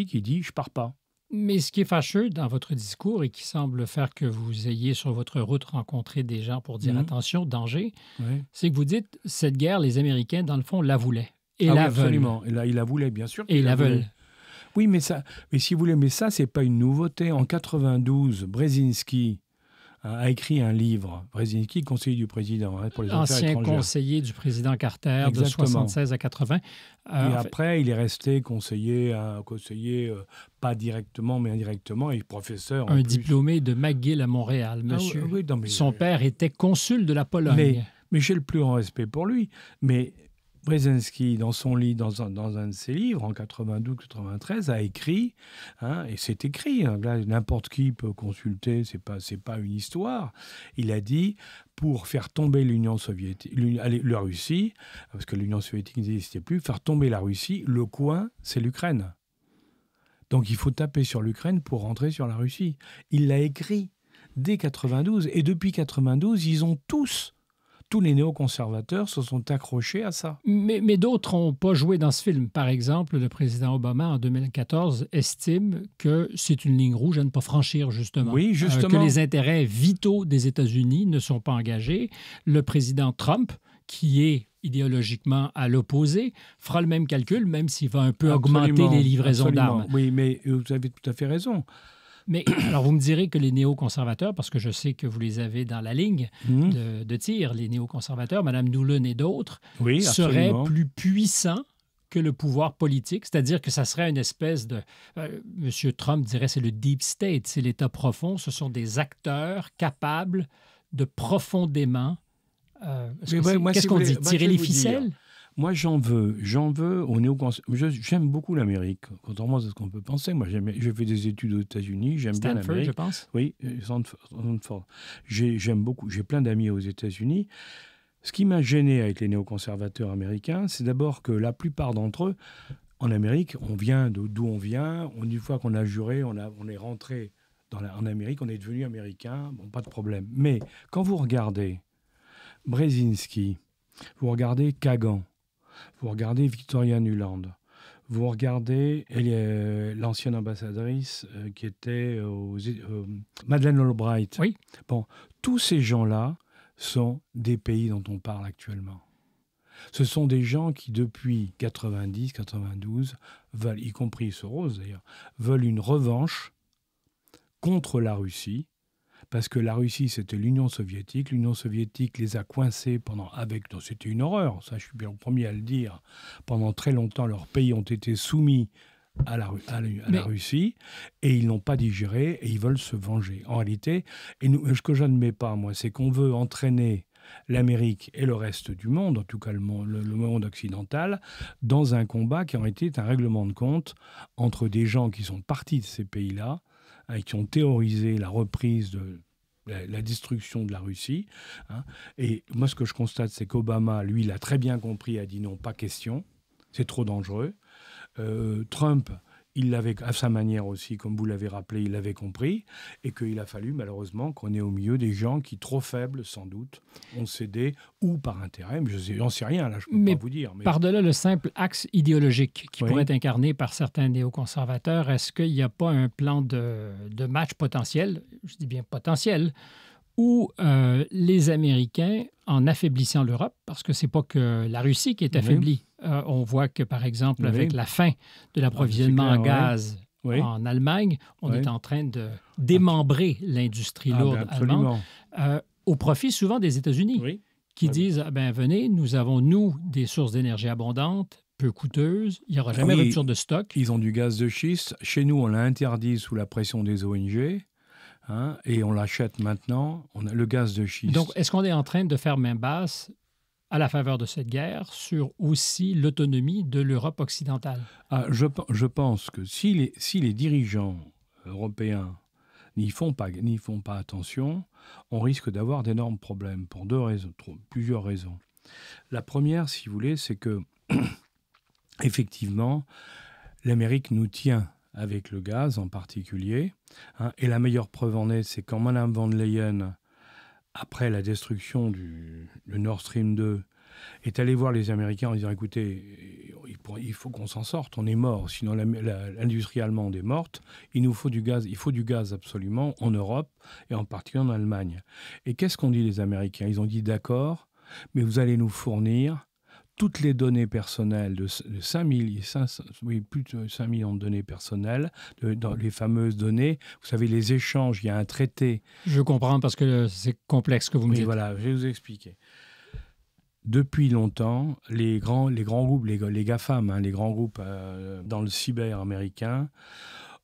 Speaker 2: qui dit je pars pas. Mais ce qui est fâcheux dans votre discours et qui
Speaker 1: semble faire que vous ayez sur votre route rencontré des gens pour dire mhm. attention, danger, c'est que vous dites cette guerre, les Américains, dans le fond, la voulaient. Et ah la oui, absolument.
Speaker 2: là, ils la voulaient, bien sûr.
Speaker 1: Et ils la, veulent. veulent.
Speaker 2: Oui, mais ça, mais si vous voulez, mais ça, c'est pas une nouveauté. En 92, Brzezinski, a écrit un livre, Brzezinski, conseiller du président hein, pour les affaires étrangères. Ancien
Speaker 1: conseiller du président Carter de 76 à 80. Euh, et
Speaker 2: après, il est resté conseiller, euh, conseiller euh, pas directement mais indirectement, et professeur. un diplômé de McGill à Montréal, ah monsieur. Son père était consul de la Pologne. Mais, mais j'ai le plus grand respect pour lui. Mais Brzezinski, dans son lit, dans un, de ses livres, en 92-93, a écrit, hein, et c'est écrit, hein, n'importe qui peut consulter, c'est pas, pas une histoire. Il a dit pour faire tomber l'Union soviétique, la Russie, parce que l'Union soviétique n'existait plus, faire tomber la Russie, le coin, c'est l'Ukraine. Donc il faut taper sur l'Ukraine pour rentrer sur la Russie. Il l'a écrit dès 92, et depuis 92, ils ont tous tous les néoconservateurs se sont accrochés à ça. Mais, d'autres n'ont pas joué dans ce film. Par exemple, le
Speaker 1: président Obama, en 2014, estime que c'est une ligne rouge à ne pas franchir, justement. Oui, euh, justement. que les intérêts vitaux des États-Unis ne sont pas engagés. Le président Trump, qui est idéologiquement à l'opposé, fera le même calcul, même s'il va un peu augmenter les livraisons d'armes.
Speaker 2: Oui, mais vous avez tout à fait raison. Mais
Speaker 1: alors, vous me direz que les néoconservateurs, parce que je sais que vous les avez dans la ligne mhm. de, tir, les néoconservateurs, Mme Noulin et d'autres, seraient plus puissants que le pouvoir politique, c'est-à-dire que ça serait une espèce de... Euh, Monsieur M. Trump dirait c'est le deep state, c'est l'État profond, ce sont des acteurs capables de profondément... Euh, qu'est-ce qu'on dit Tirer les ficelles
Speaker 2: moi, j'en veux. J'en veux. On est au J'aime beaucoup l'Amérique. Contrairement à ce qu'on peut penser, moi, j'ai fait des études aux États-Unis. J'aime bien l'Amérique. je pense. Oui, euh, Stanford. J'aime beaucoup. J'ai plein d'amis aux États-Unis. Ce qui m'a gêné avec les néoconservateurs américains, c'est d'abord que la plupart d'entre eux, en Amérique, on vient d'où on vient. On, une fois qu'on a juré, on, a, on est rentré dans en Amérique, on est devenu américain. Bon, pas de problème. Mais quand vous regardez Brzezinski, vous regardez Kagan, vous regardez Victoria Nuland. Vous regardez euh, l'ancienne ambassadrice euh, qui était aux, euh, Madeleine Albright. Bon, tous ces gens-là sont des pays dont on parle actuellement. Ce sont des gens qui, depuis 90, 92, veulent, y compris Soros d'ailleurs, veulent une revanche contre la Russie parce que la Russie, c'était l'Union soviétique. L'Union soviétique les a coincés pendant, avec, c'était une horreur, ça je suis bien le premier à le dire, pendant très longtemps, leurs pays ont été soumis à la, Russie et ils n'ont pas digéré et ils veulent se venger. En réalité, et ce que je n'admets pas, moi, c'est qu'on veut entraîner l'Amérique et le reste du monde, en tout cas le monde, occidental, dans un combat qui en été un règlement de compte entre des gens qui sont partis de ces pays-là Hein, qui ont théorisé la reprise de la, destruction de la Russie. Hein. Et moi, ce que je constate, c'est qu'Obama, lui, l'a très bien compris, a dit non, pas question, c'est trop dangereux. Euh, Trump, il l'avait à sa manière aussi, comme vous l'avez rappelé, il l'avait compris, et qu'il a fallu malheureusement qu'on ait au milieu des gens qui, trop faibles sans doute, ont cédé ou par intérêt, mais je sais, rien, là je peux mais pas vous dire. Mais...
Speaker 1: Par-delà le simple axe idéologique qui pourrait être incarné par certains néoconservateurs, est-ce qu'il n'y a pas un plan de, match potentiel, je dis bien potentiel, où euh, les Américains, en affaiblissant l'Europe, parce que c'est pas que la Russie qui est affaiblie, euh, on voit que, par exemple, avec la fin de l'approvisionnement ah, en gaz en Allemagne, on est en train de démembrer l'industrie ah, lourde ben, allemande euh, au profit souvent des États-Unis, qui ah disent ben, venez, nous avons, nous, des sources d'énergie
Speaker 2: abondantes, peu
Speaker 1: coûteuses, il n'y aura jamais rupture de
Speaker 2: stock. Ils ont du gaz de schiste. Chez nous, on l'a interdit sous la pression des ONG. Hein, et on l'achète maintenant, on a le gaz de schiste. Donc,
Speaker 1: est-ce qu'on est en train de faire main basse à la faveur de cette guerre sur aussi l'autonomie de l'Europe occidentale ah, je,
Speaker 2: pense que si les, dirigeants européens n'y font, pas, attention, on risque d'avoir d'énormes problèmes pour deux raisons, plusieurs raisons. La première, si vous voulez, c'est que, effectivement, l'Amérique nous tient avec le gaz en particulier. Hein, et la meilleure preuve en est, c'est quand Mme van Leyen après la destruction du, Nord Stream 2, est allé voir les Américains en disant écoutez, il faut qu'on s'en sorte, on est mort, sinon l'industrie allemande est morte, il nous faut du gaz, il faut du gaz absolument en Europe et en particulier en Allemagne. Et qu'est-ce qu'ont dit les Américains Ils ont dit d'accord, mais vous allez nous fournir toutes les données personnelles de oui, plus de 5 millions de données personnelles, dans les fameuses données. Vous savez, les échanges, il y a un traité. Je comprends parce que c'est complexe que vous me dites. voilà, je vais vous expliquer. Depuis longtemps, les grands, les grands groupes, les, les GAFAM, hein, les grands groupes euh, dans le cyber américain,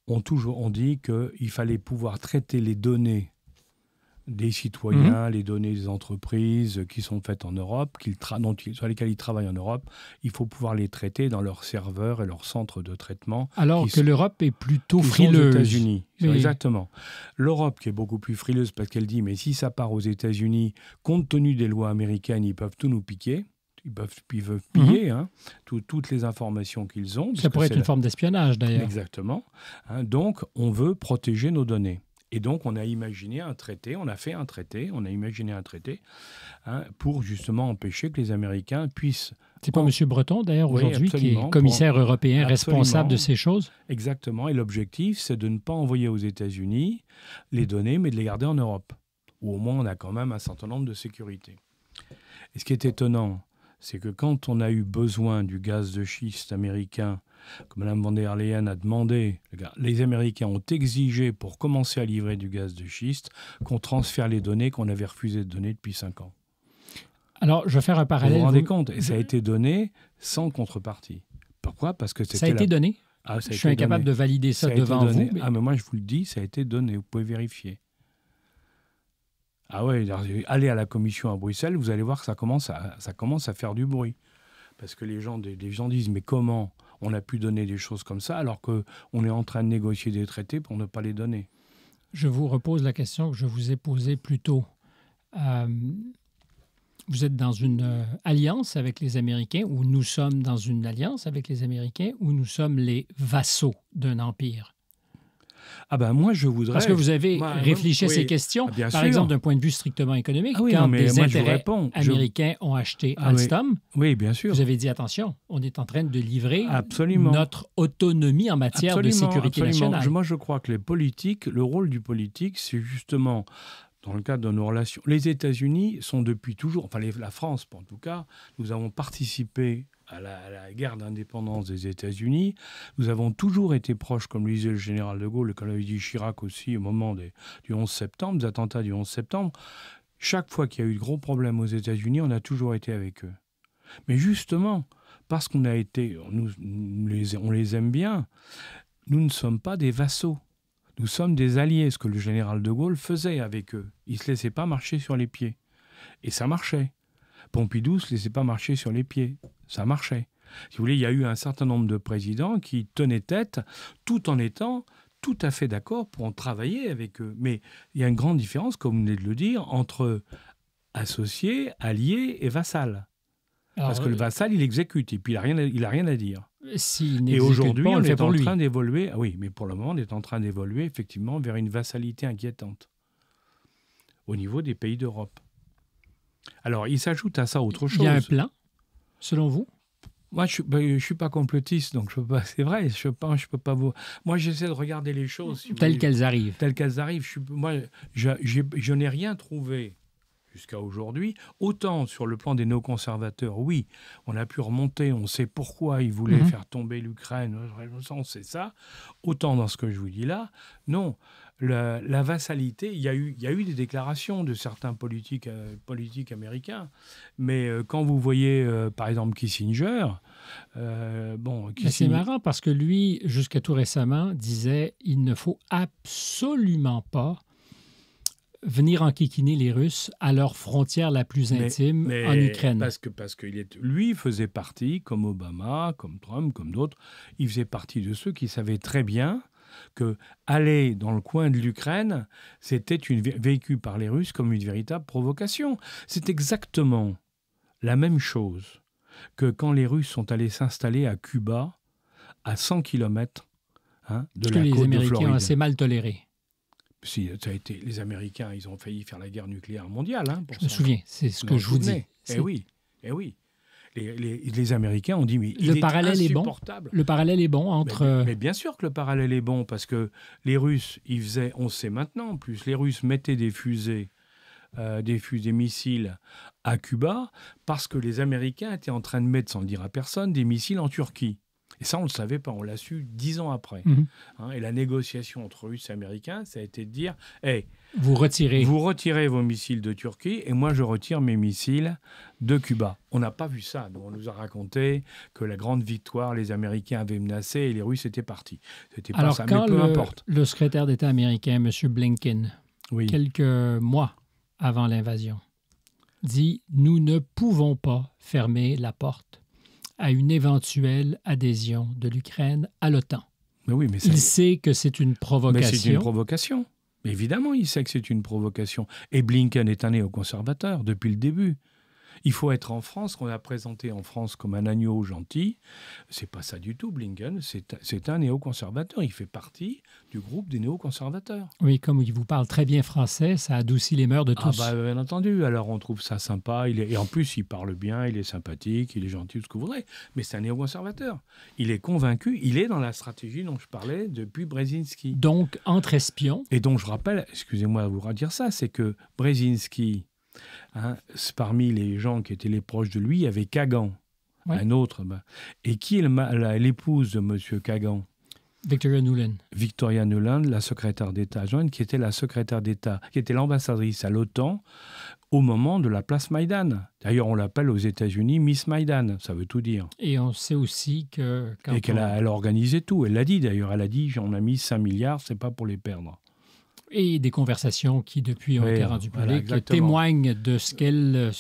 Speaker 2: ont toujours ont dit qu'il fallait pouvoir traiter les données des mhm. citoyens, les données des entreprises euh, qui sont faites en Europe, dont, sur lesquelles ils travaillent en Europe, il faut pouvoir les traiter dans leurs serveurs et leurs centres de traitement.
Speaker 1: Alors que l'Europe est plutôt frileuse. Aux États-Unis, exactement.
Speaker 2: L'Europe qui est beaucoup plus frileuse parce qu'elle dit mais si ça part aux États-Unis, compte tenu des lois américaines, ils peuvent tout nous piquer ils peuvent, mhm. piller hein, toutes les informations qu'ils ont. Ça pourrait être une forme d'espionnage d'ailleurs. Exactement. Hein. donc, on veut protéger nos données. Et donc, on a imaginé un traité, on a fait un traité, on a imaginé un traité hein, pour justement empêcher que les Américains puissent. C'est
Speaker 1: pas Monsieur M. Breton, d'ailleurs, aujourd'hui, qui est commissaire européen responsable de ces choses
Speaker 2: Exactement. Et l'objectif, c'est de ne pas envoyer aux États-Unis les données, mais de les garder en Europe, où au moins on a quand même un certain nombre de sécurité. Et ce qui est étonnant, c'est que quand on a eu besoin du gaz de schiste américain, que Mme von der Leyen a demandé, les Américains ont exigé pour commencer à livrer du gaz de schiste qu'on transfère les données qu'on avait refusé de donner depuis 5 ans.
Speaker 1: Alors, je vais faire un parallèle. Vous vous rendez compte Et ça
Speaker 2: a été donné sans contrepartie. Pourquoi Parce que c'était ah, Ça a été donné je suis incapable de valider ça, devant vous. Ah, mais moi, je vous le dis, ça a été donné. Vous pouvez vérifier. Ah ouais, allez à la commission à Bruxelles, vous allez voir que ça commence à, ça commence à faire du bruit. Parce que les gens, gens disent, mais comment on a pu donner des choses comme ça alors qu'on est en train de négocier des traités pour ne pas les donner Je vous repose la
Speaker 1: question que je vous ai posée plus tôt. Euh, vous êtes dans une euh, alliance avec les Américains, ou nous sommes dans une alliance avec les Américains, ou nous sommes les vassaux d'un empire.
Speaker 2: Ah ben moi, je voudrais. Parce que vous avez bah, réfléchi à ces questions, ah, par exemple,
Speaker 1: d'un point de vue strictement économique. Ah quand des intérêts américains ont acheté ah Alstom, oui. bien sûr. Vous avez dit attention, on est en train de livrer notre autonomie en matière de sécurité absolument.
Speaker 2: Moi, je crois que les politiques, le rôle du politique, c'est justement dans le cadre de nos relations. Les États-Unis sont depuis toujours, enfin la France en tout cas, nous avons participé à la, guerre d'indépendance des États-Unis. Nous avons toujours été proches, comme le disait le général de Gaulle, comme l'avait dit Chirac aussi au moment des, du 11 septembre, des attentats du 11 septembre. Chaque fois qu'il y a eu de gros problèmes aux États-Unis, on a toujours été avec eux. Mais justement, parce qu'on a été, on les aime bien, nous ne sommes pas des vassaux. Nous sommes des alliés, ce que le général de Gaulle faisait avec eux. Il ne se laissait pas marcher sur les pieds. Et ça marchait. Pompidou ne se laissait pas marcher sur les pieds ça marchait. Si vous voulez, il y a eu un certain nombre de présidents qui tenaient tête tout en étant tout à fait d'accord pour en travailler avec eux. Mais il y a une grande différence, comme vous venez de le dire, entre associé, allié et vassal. Parce que le euh, vassal, il exécute et puis il n'a rien, à, rien à dire.
Speaker 1: et aujourd'hui, on, est en train
Speaker 2: d'évoluer. Ah oui, mais pour le moment, on est en train d'évoluer effectivement vers une vassalité inquiétante au niveau des pays d'Europe. Alors, il s'ajoute à ça autre chose. Il y a un plan selon vous moi, je ne ben, suis pas complotiste, donc je pas. C'est vrai, je pense, je peux pas vous. Moi, j'essaie de regarder les choses telles qu'elles arrivent. Telles qu'elles arrivent. Je, moi, je, n'ai rien trouvé jusqu'à aujourd'hui. Autant sur le plan des néoconservateurs, oui, on a pu remonter, on sait pourquoi ils voulaient mhm. faire tomber l'Ukraine, on sait ça. Autant dans ce que je vous dis là, non la vassalité, il y, a eu, des déclarations de certains politiques, euh, américains, mais euh, quand vous voyez euh, par exemple Kissinger, bon, c'est marrant
Speaker 1: parce que lui, jusqu'à tout récemment, disait il ne faut absolument pas venir enquiquiner les Russes à leur frontière la plus intime en Ukraine. Parce
Speaker 2: que, parce que lui faisait partie, comme Obama, comme Trump, comme d'autres, il faisait partie de ceux qui savaient très bien que aller dans le coin de l'Ukraine, c'était une vécu par les Russes comme une véritable provocation. C'est exactement la même chose que quand les Russes sont allés s'installer à Cuba, à 100 km hein, de la que les Américains ont assez mal toléré. Si, ça a été, les Américains, ils ont failli faire la guerre nucléaire mondiale. Hein, je me souviens, c'est ce que je vous dis. Eh oui, eh oui les, Américains ont dit mais le parallèle est, bon.
Speaker 1: Le parallèle est bon entre. Euh,
Speaker 2: mais, bien sûr que le parallèle est bon parce que les Russes, ils faisaient, on sait maintenant en plus, les Russes mettaient des fusées, euh, des fusées missiles à Cuba parce que les Américains étaient en train de mettre, sans dire à personne, des missiles en Turquie. Et ça, on ne le savait pas, on l'a su dix ans après. Mhm. Hein, et la négociation entre Russes et Américains, ça a été de dire hey, vous retirez. vos missiles de Turquie et moi je retire mes missiles de Cuba. On n'a pas vu ça. on nous a raconté que la grande victoire, les Américains avaient menacé et les Russes étaient partis. C'était pas Alors, ça, quand mais peu le, importe.
Speaker 1: Le secrétaire d'État américain, M. Blinken, quelques mois avant l'invasion, dit Nous ne pouvons pas fermer la porte à une éventuelle adhésion de l'Ukraine à l'OTAN.
Speaker 2: oui, mais Il sait que c'est une provocation. Mais c'est une provocation. Évidemment, il sait que c'est une provocation. Et Blinken est un néoconservateur depuis le début. Il faut être en France, qu'on a présenté en France comme un agneau gentil. C'est pas ça du tout, Blinken. C'est un néoconservateur. Il fait partie du groupe des néoconservateurs.
Speaker 1: Oui, comme il vous parle très bien français, ça adoucit les mœurs de ah, tous. Ah bien
Speaker 2: entendu. Alors on trouve ça sympa. Et en plus, il parle bien, il est sympathique, il est gentil, tout ce que vous voudrez. Mais c'est un néoconservateur. Il est convaincu. Il est dans la stratégie dont je parlais depuis Brzezinski. Donc entre espions. Et donc je rappelle, excusez-moi de vous redire ça, c'est que Brzezinski Hein, parmi les gens qui étaient les proches de lui, il y avait Kagan, un autre. Ben, et qui est l'épouse de M. Kagan Victoria Nuland. Victoria Nuland, la secrétaire d'État adjointe, qui était la secrétaire d'État, qui était l'ambassadrice à l'OTAN au moment de la place Maïdan. D'ailleurs, on l'appelle aux États-Unis Miss Maïdan, ça veut tout dire.
Speaker 1: Et on sait aussi que. Et qu'elle a,
Speaker 2: elle organisé tout. Elle l'a dit d'ailleurs. Elle a dit on a mis 5 milliards, c'est pas pour les perdre
Speaker 1: et des conversations qui, depuis, ont été rendues publiques, témoignent de ce qu'elle euh,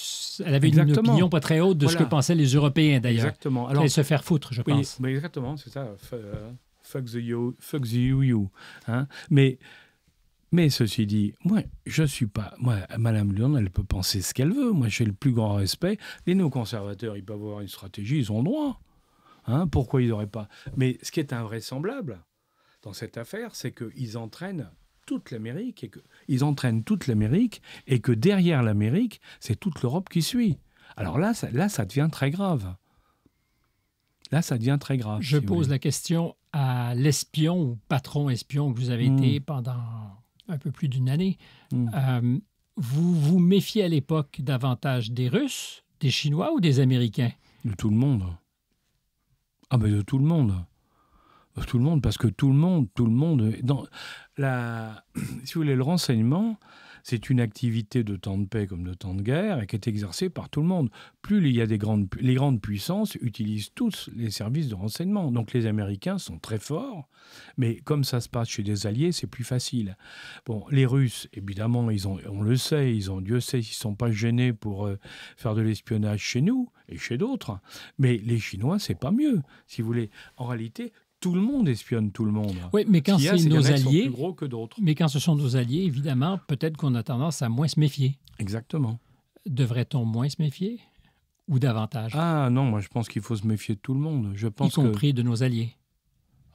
Speaker 1: elle avait une opinion pas très haute de ce que pensaient les Européens, d'ailleurs. Exactement. Alors, elle se faire foutre, je pense.
Speaker 2: Mais exactement, c'est ça. Euh, fuck the you, fuck you, Hein? Mais, mais ceci dit, moi, je suis pas. Moi, Madame Lyon, elle peut penser ce qu'elle veut. Moi, j'ai le plus grand respect. Les non-conservateurs, ils peuvent avoir une stratégie, ils ont droit. Hein? Pourquoi ils n'auraient pas Mais ce qui est invraisemblable dans cette affaire, c'est qu'ils entraînent toute l'Amérique et qu'ils entraînent toute l'Amérique et que derrière l'Amérique, c'est toute l'Europe qui suit. Alors là, ça, là, ça devient très grave. Là, ça devient très grave. Je pose
Speaker 1: la question à l'espion ou patron espion que vous avez hmm. été pendant un peu plus d'une année. Hmm. Euh, vous vous méfiez à l'époque davantage des Russes, des Chinois ou
Speaker 2: des Américains De tout le monde. Ah ben de tout le monde. Euh, tout le monde, parce que tout le monde, tout le monde. Dans la, si vous voulez, le renseignement, c'est une activité de temps de paix comme de temps de guerre et qui est exercée par tout le monde. Plus il y a des grandes, les grandes puissances utilisent tous les services de renseignement. Donc les Américains sont très forts, mais comme ça se passe chez des alliés, c'est plus facile. Bon, les Russes, évidemment, ils ont, on le sait, ils ont, Dieu sait, ils sont pas gênés pour euh, faire de l'espionnage chez nous et chez d'autres. Mais les Chinois, c'est pas mieux, si vous voulez. En réalité, tout le monde espionne tout le monde. Oui, mais quand c'est nos alliés, gros que d'autres.
Speaker 1: Mais quand ce sont nos alliés, évidemment, peut-être qu'on a tendance à moins se méfier. Exactement. Devrait-on moins se méfier ou
Speaker 2: davantage Ah non, moi je pense qu'il faut se méfier de tout le monde. Je pense y compris de nos alliés.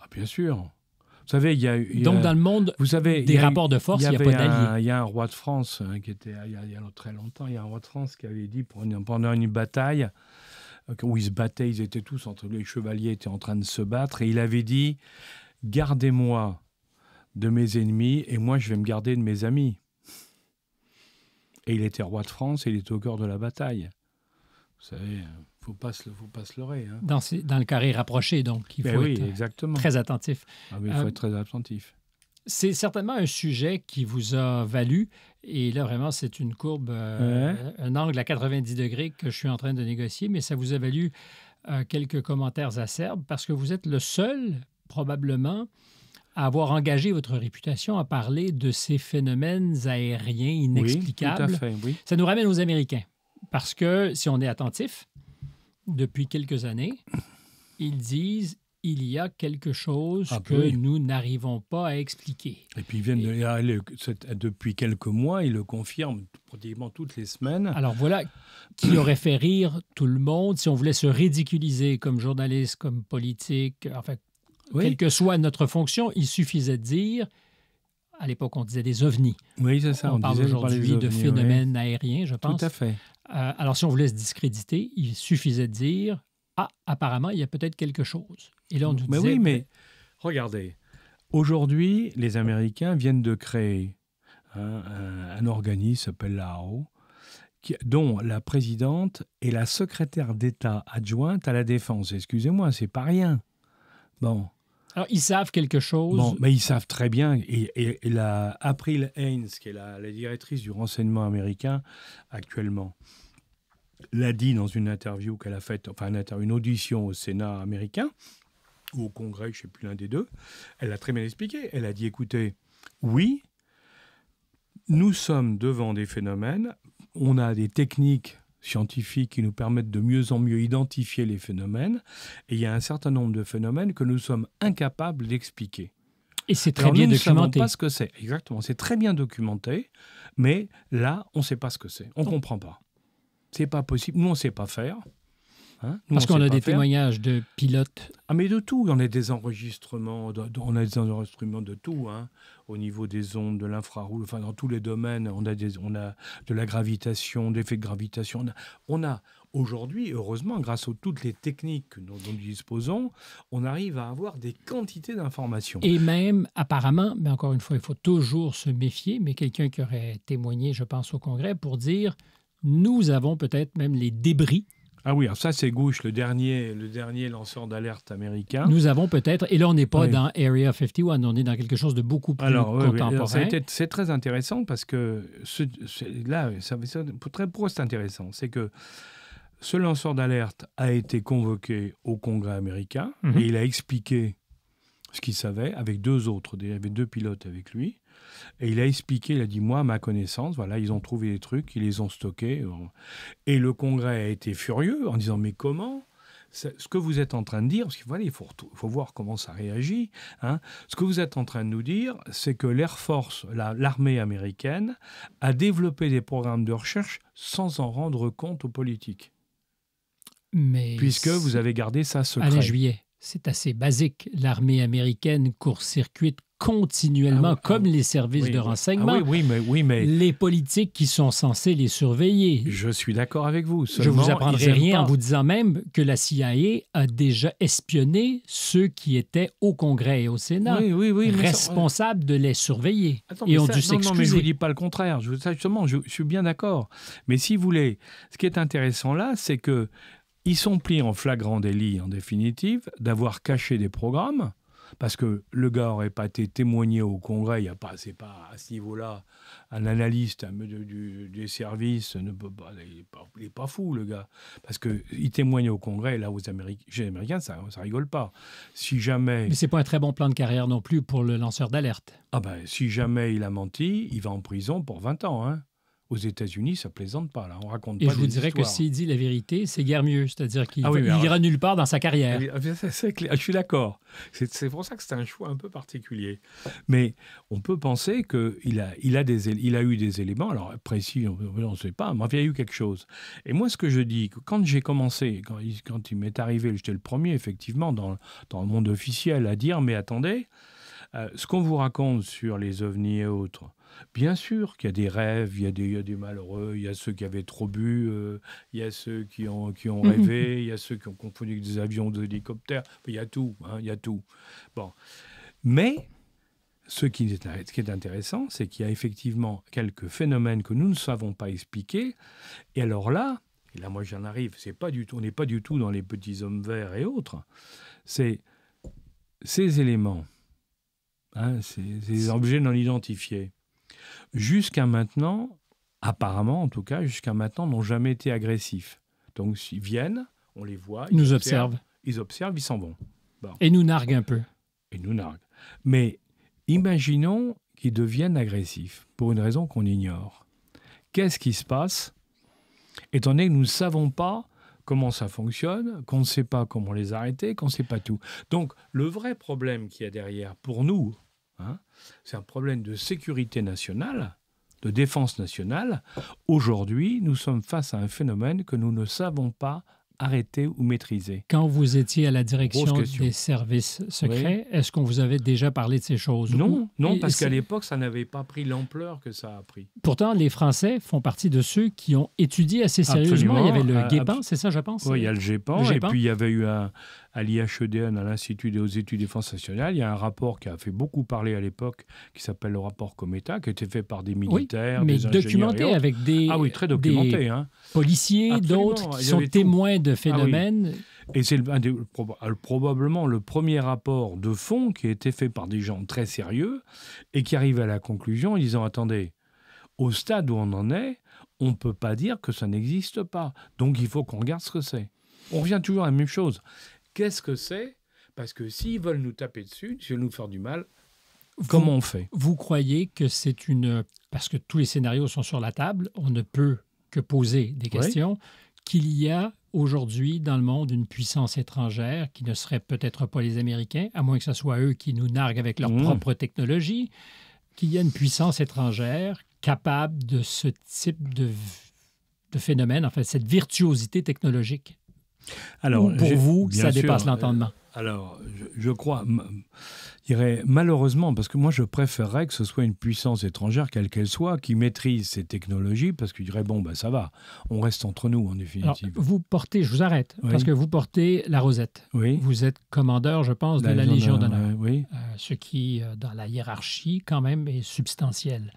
Speaker 2: Ah bien sûr. Vous savez, il y a, donc dans le monde, vous savez, des rapports de force, il n'y a pas d'alliés. Il y a un roi de France hein, qui était y a très longtemps, il y a un roi de France qui avait dit pendant une bataille euh, où ils se battaient, ils étaient tous entre les chevaliers étaient en train de se battre, et il avait dit Gardez-moi de mes ennemis, et moi je vais me garder de mes amis. Et il était roi de France, et il était au cœur de la bataille. Vous savez, faut pas se, faut pas se leurrer. Hein. Dans, dans, le carré rapproché, donc, il ben faut être
Speaker 1: très attentif. Ah, il faut euh, être très
Speaker 2: attentif.
Speaker 1: C'est certainement un sujet qui vous a valu et là, vraiment, c'est une courbe, euh, un angle à 90 degrés que je suis en train de négocier, mais ça vous a valu euh, quelques commentaires acerbes parce que vous êtes le seul, probablement, à avoir engagé votre réputation à parler de ces phénomènes aériens inexplicables. Oui, tout à fait, oui. Ça nous ramène aux Américains parce que si on est attentif, depuis quelques années, ils disent il y a quelque chose que nous n'arrivons pas à expliquer.
Speaker 2: Et puis ah, depuis quelques mois, il le confirme, pratiquement toutes les semaines. Alors voilà, qui aurait fait rire tout
Speaker 1: le monde si on voulait se ridiculiser comme journaliste, comme politique, enfin, quelle que soit notre fonction, il suffisait de dire à l'époque, on disait des ovnis. Oui, c'est ça. On, parle aujourd'hui de phénomènes aériens, je pense. Tout à fait. Euh, alors, si on voulait se discréditer, il suffisait de dire ah, apparemment, il y a peut-être quelque chose. Et là, on nous mais oui, mais
Speaker 2: regardez, aujourd'hui, les Américains viennent de créer hein, un, organisme s'appelle l'AO, dont la présidente est la secrétaire d'État adjointe à la défense. Excusez-moi, c'est pas rien. Bon.
Speaker 1: Alors, ils savent quelque chose. Bon, mais
Speaker 2: ils savent très bien. Et, la April Haynes, qui est la, directrice du renseignement américain actuellement, l'a dit dans une interview qu'elle a faite, enfin une, audition au Sénat américain ou au Congrès, je ne sais plus l'un des deux. Elle a très bien expliqué. Elle a dit écoutez, oui, nous sommes devant des phénomènes. On a des techniques scientifiques qui nous permettent de mieux en mieux identifier les phénomènes. Et il y a un certain nombre de phénomènes que nous sommes incapables d'expliquer. Et c'est très bien nous documenté. ne savons pas ce que c'est. Exactement, c'est très bien documenté, mais là, on ne sait pas ce que c'est. On ne comprend pas. C'est pas possible. Nous, on ne sait pas faire. Hein, Parce qu'on a des témoignages de pilotes. Ah, mais de tout. On a des enregistrements, de, on a des enregistrements de tout. Hein. Au niveau des ondes, de l'infrarouge, enfin, dans tous les domaines, on a, des, on a de la gravitation, d'effets de gravitation. On a, aujourd'hui, heureusement, grâce à toutes les techniques dont, nous disposons, on arrive à avoir des quantités d'informations. Et
Speaker 1: même, apparemment, mais encore une fois, il faut toujours se méfier, mais quelqu'un qui aurait témoigné, je pense, au Congrès pour dire nous avons peut-être même les débris
Speaker 2: ah oui, alors ça c'est Gouche, le dernier, le dernier lanceur d'alerte américain. Nous avons
Speaker 1: peut-être, et là on n'est pas dans Area 51, on est dans quelque chose de beaucoup plus alors, contemporain.
Speaker 2: c'est très intéressant parce que là, ça, très pro, c'est intéressant, c'est que ce lanceur d'alerte a été convoqué au Congrès américain mhm. et il a expliqué ce qu'il savait avec deux autres, il y avait deux pilotes avec lui. Et il a expliqué, il a dit, moi, ma connaissance, voilà, ils ont trouvé des trucs, ils les ont stockés. Euh. Et le Congrès a été furieux en disant, mais comment ce que vous êtes en train de dire, parce qu'il voilà, faut, faut, voir comment ça réagit, hein. ce que vous êtes en train de nous dire, c'est que l'Air Force, l'armée américaine, a développé des programmes de recherche sans en rendre compte aux politiques. Mais puisque vous avez gardé ça secret. À juillet,
Speaker 1: c'est assez basique. L'armée américaine court-circuite continuellement, ah ah comme les services de renseignement, ah les politiques qui sont censés les surveiller.
Speaker 2: Je suis d'accord avec vous.
Speaker 1: Je ne vous apprendrai rien en vous disant même que la CIA a déjà espionné ceux qui étaient au Congrès
Speaker 2: et au Sénat, responsables de les surveiller et ont dû je ne dis pas le contraire. Je, suis bien d'accord. Mais si vous voulez, ce qui est intéressant là, c'est que ils sont pris en flagrant délit, en définitive, d'avoir caché des programmes parce que le gars n'aurait pas été témoigné au Congrès, il a pas, c'est pas à ce niveau-là, un analyste un, du, des services ne pas, il est pas, fou le gars, parce que il témoigne au Congrès, là aux Américains, ça, ça rigole pas. Si jamais, mais c'est pas un très bon plan de carrière non plus pour le lanceur d'alerte. Ah ben, si jamais il a menti, il va en prison pour 20 ans, hein aux États-Unis, ça plaisante pas. Là, on raconte Et pas je vous dirais que s'il dit la vérité, c'est guère
Speaker 1: mieux. C'est-à-dire qu'il ah ira nulle part dans sa carrière.
Speaker 2: Ah ah, je suis d'accord. C'est pour ça que c'est un choix un peu particulier. Mais on peut penser qu'il a, il a, a eu des éléments. Alors, précis, on ne sait pas. Mais il y a eu quelque chose. Et moi, ce que je dis, quand j'ai commencé, quand il, quand il m'est arrivé, j'étais le premier, effectivement, dans, dans le monde officiel à dire, mais attendez, euh, ce qu'on vous raconte sur les ovnis et autres, Bien sûr qu'il y a des rêves, il y a des, malheureux, il y a ceux qui avaient trop bu, euh, il y a ceux qui ont, mmh rêvé, il y a ceux qui ont confondu des avions, des hélicoptères, il y a tout, hein, il y a tout. Bon. Mais ce qui est, intéressant, c'est qu'il y a effectivement quelques phénomènes que nous ne savons pas expliquer. Et alors là, et là moi j'en arrive, on n'est pas du tout dans les petits hommes verts et autres. C'est ces éléments, hein, ces objets non identifiés, jusqu'à maintenant, apparemment en tout cas, jusqu'à maintenant, n'ont jamais été agressifs. Donc s'ils viennent, on les voit. Ils nous observent. Ils observent, ils s'en vont. Et nous narguent un peu. Et nous narguent. Mais imaginons qu'ils deviennent agressifs pour une raison qu'on ignore. Qu'est-ce qui se passe Étant donné que nous ne savons pas comment ça fonctionne, qu'on ne sait pas comment les arrêter, qu'on ne sait pas tout. Donc le vrai problème qu'il y a derrière pour nous, Hein. c'est un problème de sécurité nationale, de défense nationale. Aujourd'hui, nous sommes face à un phénomène que nous ne savons pas arrêter ou maîtriser.
Speaker 1: Quand vous étiez à la direction des services secrets, est-ce qu'on vous avait déjà parlé de ces choses Non, non, parce qu'à
Speaker 2: l'époque, ça n'avait pas pris l'ampleur que ça a pris.
Speaker 1: Pourtant, les Français font partie de ceux qui ont étudié assez sérieusement. Il y avait le GEPAN, c'est ça, je pense Oui, il y a le GEPAN, et puis il y
Speaker 2: avait eu un, à l'IHEDN, à l'Institut des études défense nationales. il y a un rapport qui a fait beaucoup parler à l'époque, qui s'appelle le rapport Cometa, qui a été fait par des militaires, mais des documenté avec des, ah oui, très documenté, hein. policiers, d'autres qui sont témoins de ah phénomènes. Et c'est euh, probablement le premier rapport de fond qui a été fait par des gens très sérieux et qui arrive à la conclusion en disant attendez, au stade où on en est, on ne peut pas dire que ça n'existe pas. Donc il faut qu'on regarde ce que c'est. On revient toujours à la même chose. Qu'est-ce que c'est Parce que s'ils veulent nous taper dessus, s'ils veulent nous faire du mal, comment on fait
Speaker 1: Vous croyez que c'est une... Parce que tous les scénarios sont sur la table, on ne peut que poser des questions, qu'il y a aujourd'hui dans le monde une puissance étrangère qui ne serait peut-être pas les Américains, à moins que ce soit eux qui nous narguent avec leur mmh. propre technologie, qu'il y a une puissance étrangère capable de ce type de, de phénomène, en fait, cette virtuosité technologique.
Speaker 2: Alors, pour vous, ça dépasse euh, l'entendement Alors, je, je crois, dirais malheureusement, parce que moi je préférerais que ce soit une puissance étrangère, quelle qu'elle soit, qui maîtrise ces technologies, parce qu'il dirait bon, ben ça va, on reste entre nous en définitive.
Speaker 1: Alors, vous portez, je vous arrête, parce que vous portez la rosette. Oui. Vous êtes commandeur, je pense, de la Légion d'honneur, euh, ce qui, euh, dans la hiérarchie, quand même, est substantiel.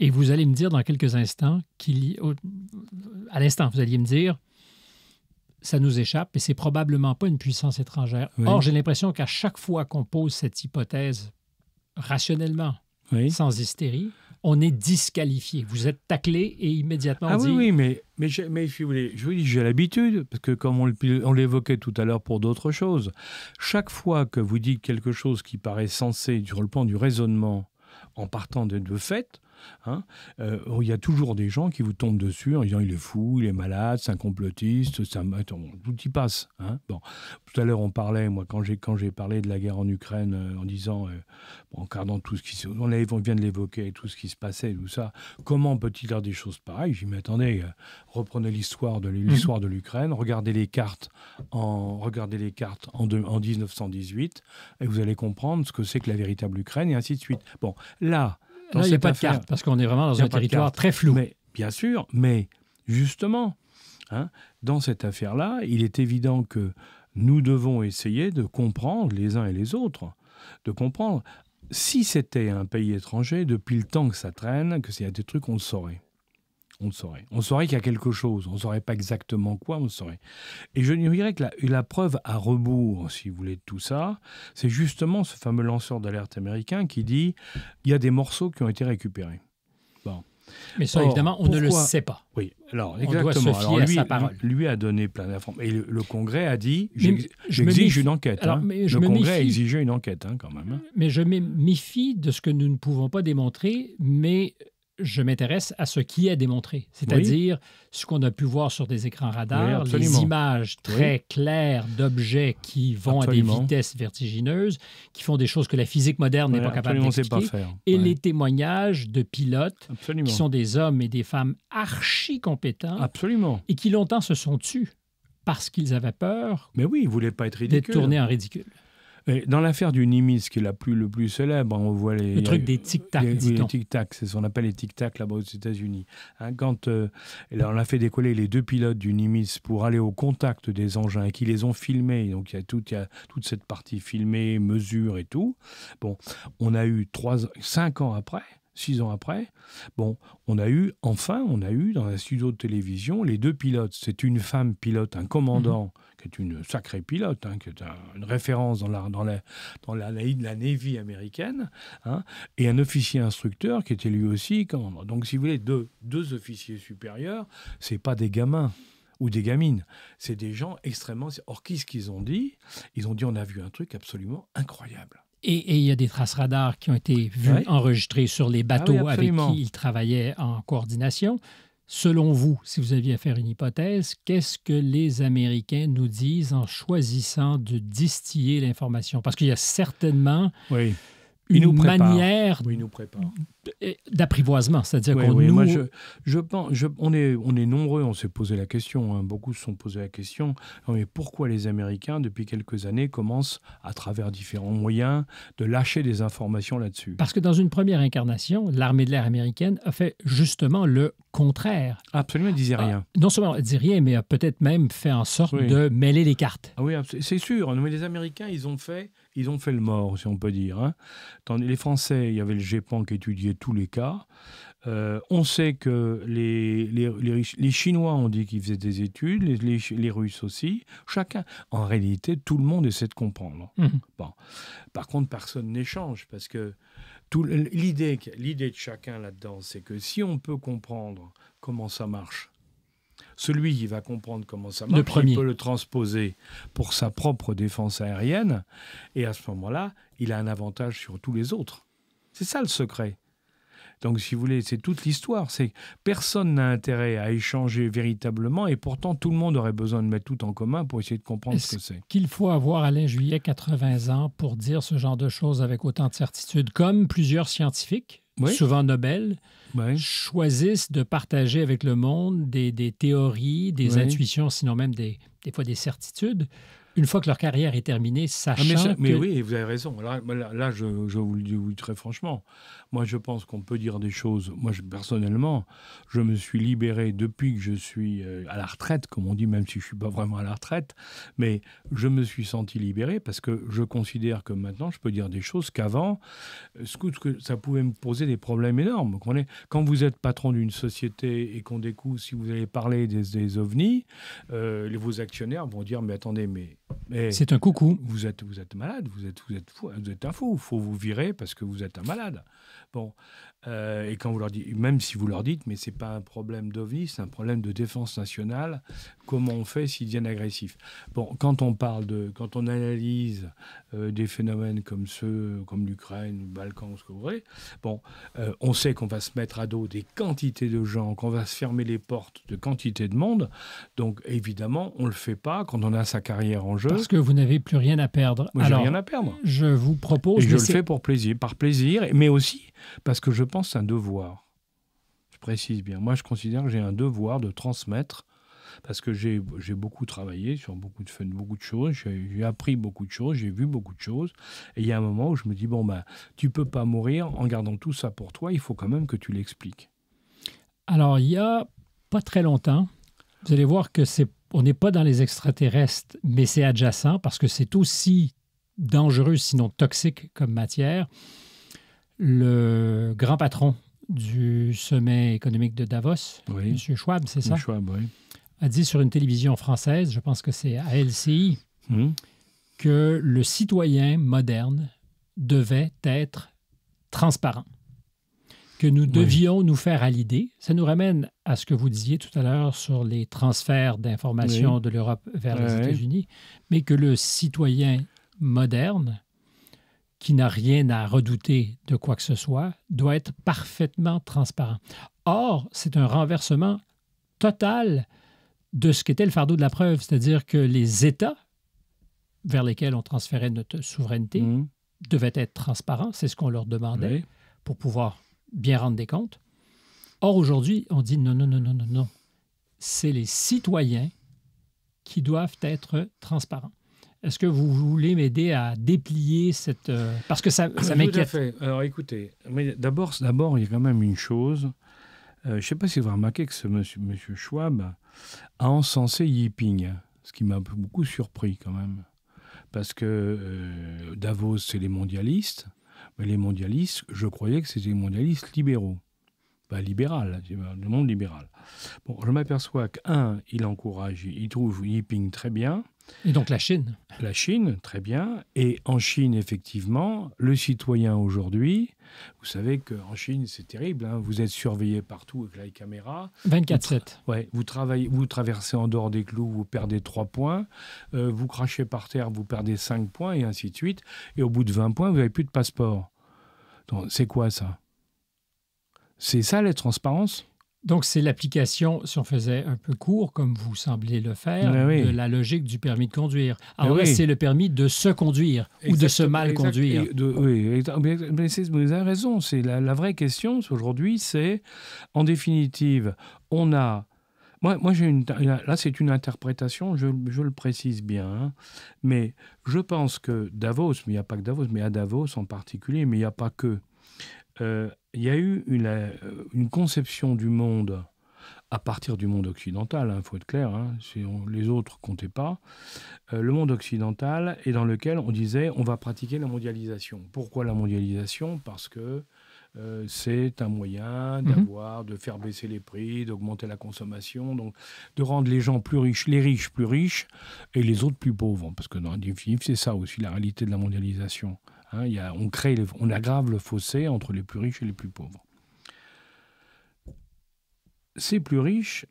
Speaker 1: et vous allez me dire dans quelques instants, qu'il, y... à l'instant, vous alliez me dire, ça nous échappe et c'est probablement pas une puissance étrangère. Or, j'ai l'impression qu'à chaque fois qu'on pose cette hypothèse rationnellement, sans hystérie, on est disqualifié. Vous êtes taclé et immédiatement ah dit... Oui, oui,
Speaker 2: mais, mais, je, mais si vous voulez, je dis, j'ai l'habitude, parce que comme on, l'évoquait tout à l'heure pour d'autres choses, chaque fois que vous dites quelque chose qui paraît sensé sur le plan du raisonnement, en partant de, deux fait, Hein euh, oh, il y a toujours des gens qui vous tombent dessus en disant il est fou, il est malade, c'est un complotiste, ça tout y passe. Hein bon, tout à l'heure on parlait, moi quand j'ai quand j'ai parlé de la guerre en Ukraine euh, en disant, euh, en regardant tout ce qui se, on, on vient de l'évoquer, tout ce qui se passait, tout ça, comment peut-il dire des choses pareilles J'y m'attendais. reprenez l'histoire de mmh. l'histoire de l'Ukraine, regardez les cartes en regardez les cartes en, en 1918 et vous allez comprendre ce que c'est que la véritable Ukraine et ainsi de suite. Bon, là il n'y a pas de carte, parce qu'on est vraiment dans un territoire très flou. bien sûr, mais justement, hein, dans cette affaire-là, il est évident que nous devons essayer de comprendre les uns et les autres, de comprendre si c'était un pays étranger, depuis le temps que ça traîne, que s'il y a des trucs, on le saurait. On saurait. On saurait qu'il y a quelque chose. On ne saurait pas exactement quoi, on saurait. Et je dirais que la, preuve à rebours, si vous voulez, de tout ça, c'est justement ce fameux lanceur d'alerte américain qui dit il y a des morceaux qui ont été récupérés.
Speaker 1: Bon. Mais ça, évidemment, on ne le sait pas. Oui, alors exactement. alors, lui,
Speaker 2: lui, a donné plein d'informations. Et le, Congrès a dit j'exige une enquête. Hein. le Congrès a exigé une enquête, hein, quand même. Hein.
Speaker 1: Mais je me méfie de ce que nous ne pouvons pas démontrer, mais je m'intéresse à ce qui est démontré, c'est-à-dire ce qu'on a pu voir sur des écrans radars, les images très claires d'objets qui vont à des vitesses vertigineuses, qui font des choses que la physique moderne n'est pas capable d'expliquer, et les témoignages de pilotes qui sont des hommes et des femmes archi compétents et qui longtemps se sont tus parce qu'ils avaient peur
Speaker 2: Mais oui, ils voulaient pas être d'être tournés en ridicule dans l'affaire du Nimitz, qui est la plus, le plus célèbre, hein, on voit les. Le truc des tic-tac. les tic-tac, c'est ce qu'on appelle les tic-tac là-bas aux États-Unis. Hein, quand euh, on a fait décoller les deux pilotes du Nimitz pour aller au contact des engins et qui les ont filmés, donc il y, a toute cette partie filmée, mesure et tout. Bon, on a eu trois, cinq ans après, six ans après, bon, on a eu, enfin, on a eu dans un studio de télévision les deux pilotes. C'est une femme pilote, un commandant. Mhm qui est une sacrée pilote, hein, qui est une référence dans la, dans la, dans la, la Navy américaine, hein, et un officier instructeur qui était lui aussi commandant. Donc, si vous voulez, deux, deux officiers supérieurs, c'est pas des gamins ou des gamines. C'est des gens extrêmement. Or, qu'est-ce qu'ils ont dit Ils ont dit on a vu un truc absolument incroyable.
Speaker 1: Et il y a des traces radars qui ont été vues, enregistrées sur les ah bateaux avec qui ils
Speaker 2: travaillaient
Speaker 1: en coordination. Selon vous, si vous aviez à faire une hypothèse, qu'est-ce que les Américains nous disent en choisissant de distiller l'information? Parce qu'il y a certainement oui une manière eh, d'apprivoisement. C'est-à-dire qu'on nous...
Speaker 2: je, pense, on, est, nombreux, on s'est posé la question, hein. beaucoup se sont posés la question, mais pourquoi les Américains, depuis quelques années, commencent, à travers différents moyens, de lâcher des informations là-dessus
Speaker 1: Parce que dans une première incarnation, l'armée de l'air américaine a fait justement le contraire.
Speaker 2: Absolument, elle ne disait euh, rien.
Speaker 1: non seulement elle ne disait rien, mais a peut-être même fait en
Speaker 2: sorte de mêler les cartes. Ah oui, c'est sûr. Mais les Américains, ils ont fait ils ont fait le mort, si on peut dire. Hein. les Français, il y avait le GEPAN qui étudiait tous les cas. Euh, on sait que les, les, Chinois ont dit qu'ils faisaient des études, les, Russes aussi. Chacun. En réalité, tout le monde essaie de comprendre. Mhm. Par contre, personne n'échange parce que l'idée de chacun là-dedans, c'est que si on peut comprendre comment ça marche, celui qui va comprendre comment ça marche, il peut le transposer pour sa propre défense aérienne. Et à ce moment-là, il a un avantage sur tous les autres. C'est ça le secret. Donc, si vous voulez, c'est toute l'histoire. C'est personne n'a intérêt à échanger véritablement, et pourtant tout le monde aurait besoin de mettre tout en commun pour essayer de comprendre ce que c'est.
Speaker 1: Qu'il faut avoir Alain Juillet 80 ans pour dire ce genre de choses avec autant de certitude, comme plusieurs scientifiques souvent Nobel, choisissent de partager avec le monde des, théories, des intuitions, sinon même des fois des certitudes, une fois que leur carrière est terminée, ah, sachant mais, mais
Speaker 2: oui, vous avez raison. Là, je, vous le dis très franchement. Moi, je pense qu'on peut dire des choses. Moi, personnellement, je me suis libéré depuis que je suis euh, à la retraite, comme on dit, même si je suis pas vraiment à la retraite. Mais je me suis senti libéré parce que je considère que maintenant, je peux dire des choses qu'avant, euh, ça pouvait me poser des problèmes énormes. Quand vous êtes patron d'une société et qu'on découvre, si vous allez parler des, ovnis, euh, vos actionnaires vont dire, mais attendez, mais c'est un coucou. Vous êtes, vous êtes malade, vous êtes, vous êtes fou, vous êtes un fou. Faut vous virer parce que vous êtes un malade. Bon, euh, et quand vous leur dites, même si vous leur dites, mais c'est pas un problème d'OVNI, c'est un problème de défense nationale, comment on fait s'ils deviennent agressifs Bon, quand on parle de, quand on analyse euh, des phénomènes comme ceux, comme l'Ukraine, le Balkan, ce que vous voulez, bon, euh, on sait qu'on va se mettre à dos des quantités de gens, qu'on va se fermer les portes de quantités de monde, donc évidemment, on le fait pas quand on a sa carrière en jeu. Parce que
Speaker 1: vous n'avez plus rien à perdre. Moi, j'ai rien à perdre. Je vous propose. je le fais
Speaker 2: pour plaisir, par plaisir, mais aussi parce que je un devoir. Je précise bien. Moi, je considère que j'ai un devoir de transmettre parce que j'ai beaucoup travaillé sur beaucoup de, beaucoup de choses, j'ai appris beaucoup de choses, j'ai vu beaucoup de choses. Et il y a un moment où je me dis, bon, ben, tu peux pas mourir en gardant tout ça pour toi, il faut quand même que tu l'expliques.
Speaker 1: Alors, il y a pas très longtemps, vous allez voir que c'est on n'est pas dans les extraterrestres, mais c'est adjacent parce que c'est aussi dangereux, sinon toxique comme matière le grand patron du sommet économique de Davos, M. Schwab, c'est ça? M. Schwab, oui. A dit sur une télévision française, je pense que c'est à LCI, hum. que le citoyen moderne devait être transparent, que nous devions nous faire à l'idée. Ça nous ramène à ce que vous disiez tout à l'heure sur les transferts d'informations de l'Europe vers les États-Unis, mais que le citoyen moderne qui n'a rien à redouter de quoi que ce soit, doit être parfaitement transparent. Or, c'est un renversement total de ce qu'était le fardeau de la preuve, c'est-à-dire que les États vers lesquels on transférait notre souveraineté mmh. devaient être transparents, c'est ce qu'on leur demandait pour pouvoir bien rendre des comptes. Or, aujourd'hui, on dit non, non, non, non, non, non. C'est les citoyens qui doivent être transparents. Est-ce que vous voulez m'aider à déplier cette... Euh,
Speaker 2: parce que ça, ça m'inquiète. Tout à fait. Alors écoutez, d'abord, il y a quand même une chose. Euh, je ne sais pas si vous remarquez que ce monsieur, monsieur Schwab a encensé Yiping, ce qui m'a beaucoup surpris quand même. Parce que euh, Davos, c'est les mondialistes. Mais les mondialistes, je croyais que c'était les mondialistes libéraux. Bah, libéral, le monde libéral. Bon, je m'aperçois qu'un, il encourage, il trouve yiping très bien. Et donc la Chine La Chine, très bien. Et en Chine, effectivement, le citoyen aujourd'hui, vous savez qu'en Chine, c'est terrible, hein, vous êtes surveillé partout avec la caméra. 24-7. Ouais, vous, travaillez, vous traversez en dehors des clous, vous perdez 3 points. Euh, vous crachez par terre, vous perdez 5 points, et ainsi de suite. Et au bout de 20 points, vous n'avez plus de passeport. C'est quoi ça c'est ça la transparence
Speaker 1: donc, c'est l'application, si on faisait un peu court, comme vous semblez le faire, ben de la logique du permis de conduire. Ben Alors c'est le permis de se conduire ou de se mal conduire.
Speaker 2: oui, ah, vous avez raison. C'est la, vraie question aujourd'hui, c'est en définitive, on a. Moi, j'ai une, là, c'est une interprétation, je, le précise bien, hein, mais je pense que Davos, mais il n'y a pas que Davos, mais à Davos en particulier, mais il n'y a pas que. Euh, il y a eu euh, une, conception du monde à partir du monde occidental, il hein, faut être clair, hein, si les autres comptaient pas, euh, le monde occidental est dans lequel on disait on va pratiquer la mondialisation. Pourquoi la mondialisation Parce que c'est un moyen mhm. d'avoir, de faire baisser les prix, d'augmenter la consommation, donc de rendre les gens plus riches, les riches plus riches et les autres plus pauvres, parce que dans le définitive c'est ça aussi la réalité de la mondialisation. Hein, on, crée on aggrave le fossé entre les plus riches et les plus pauvres. Ces plus riches,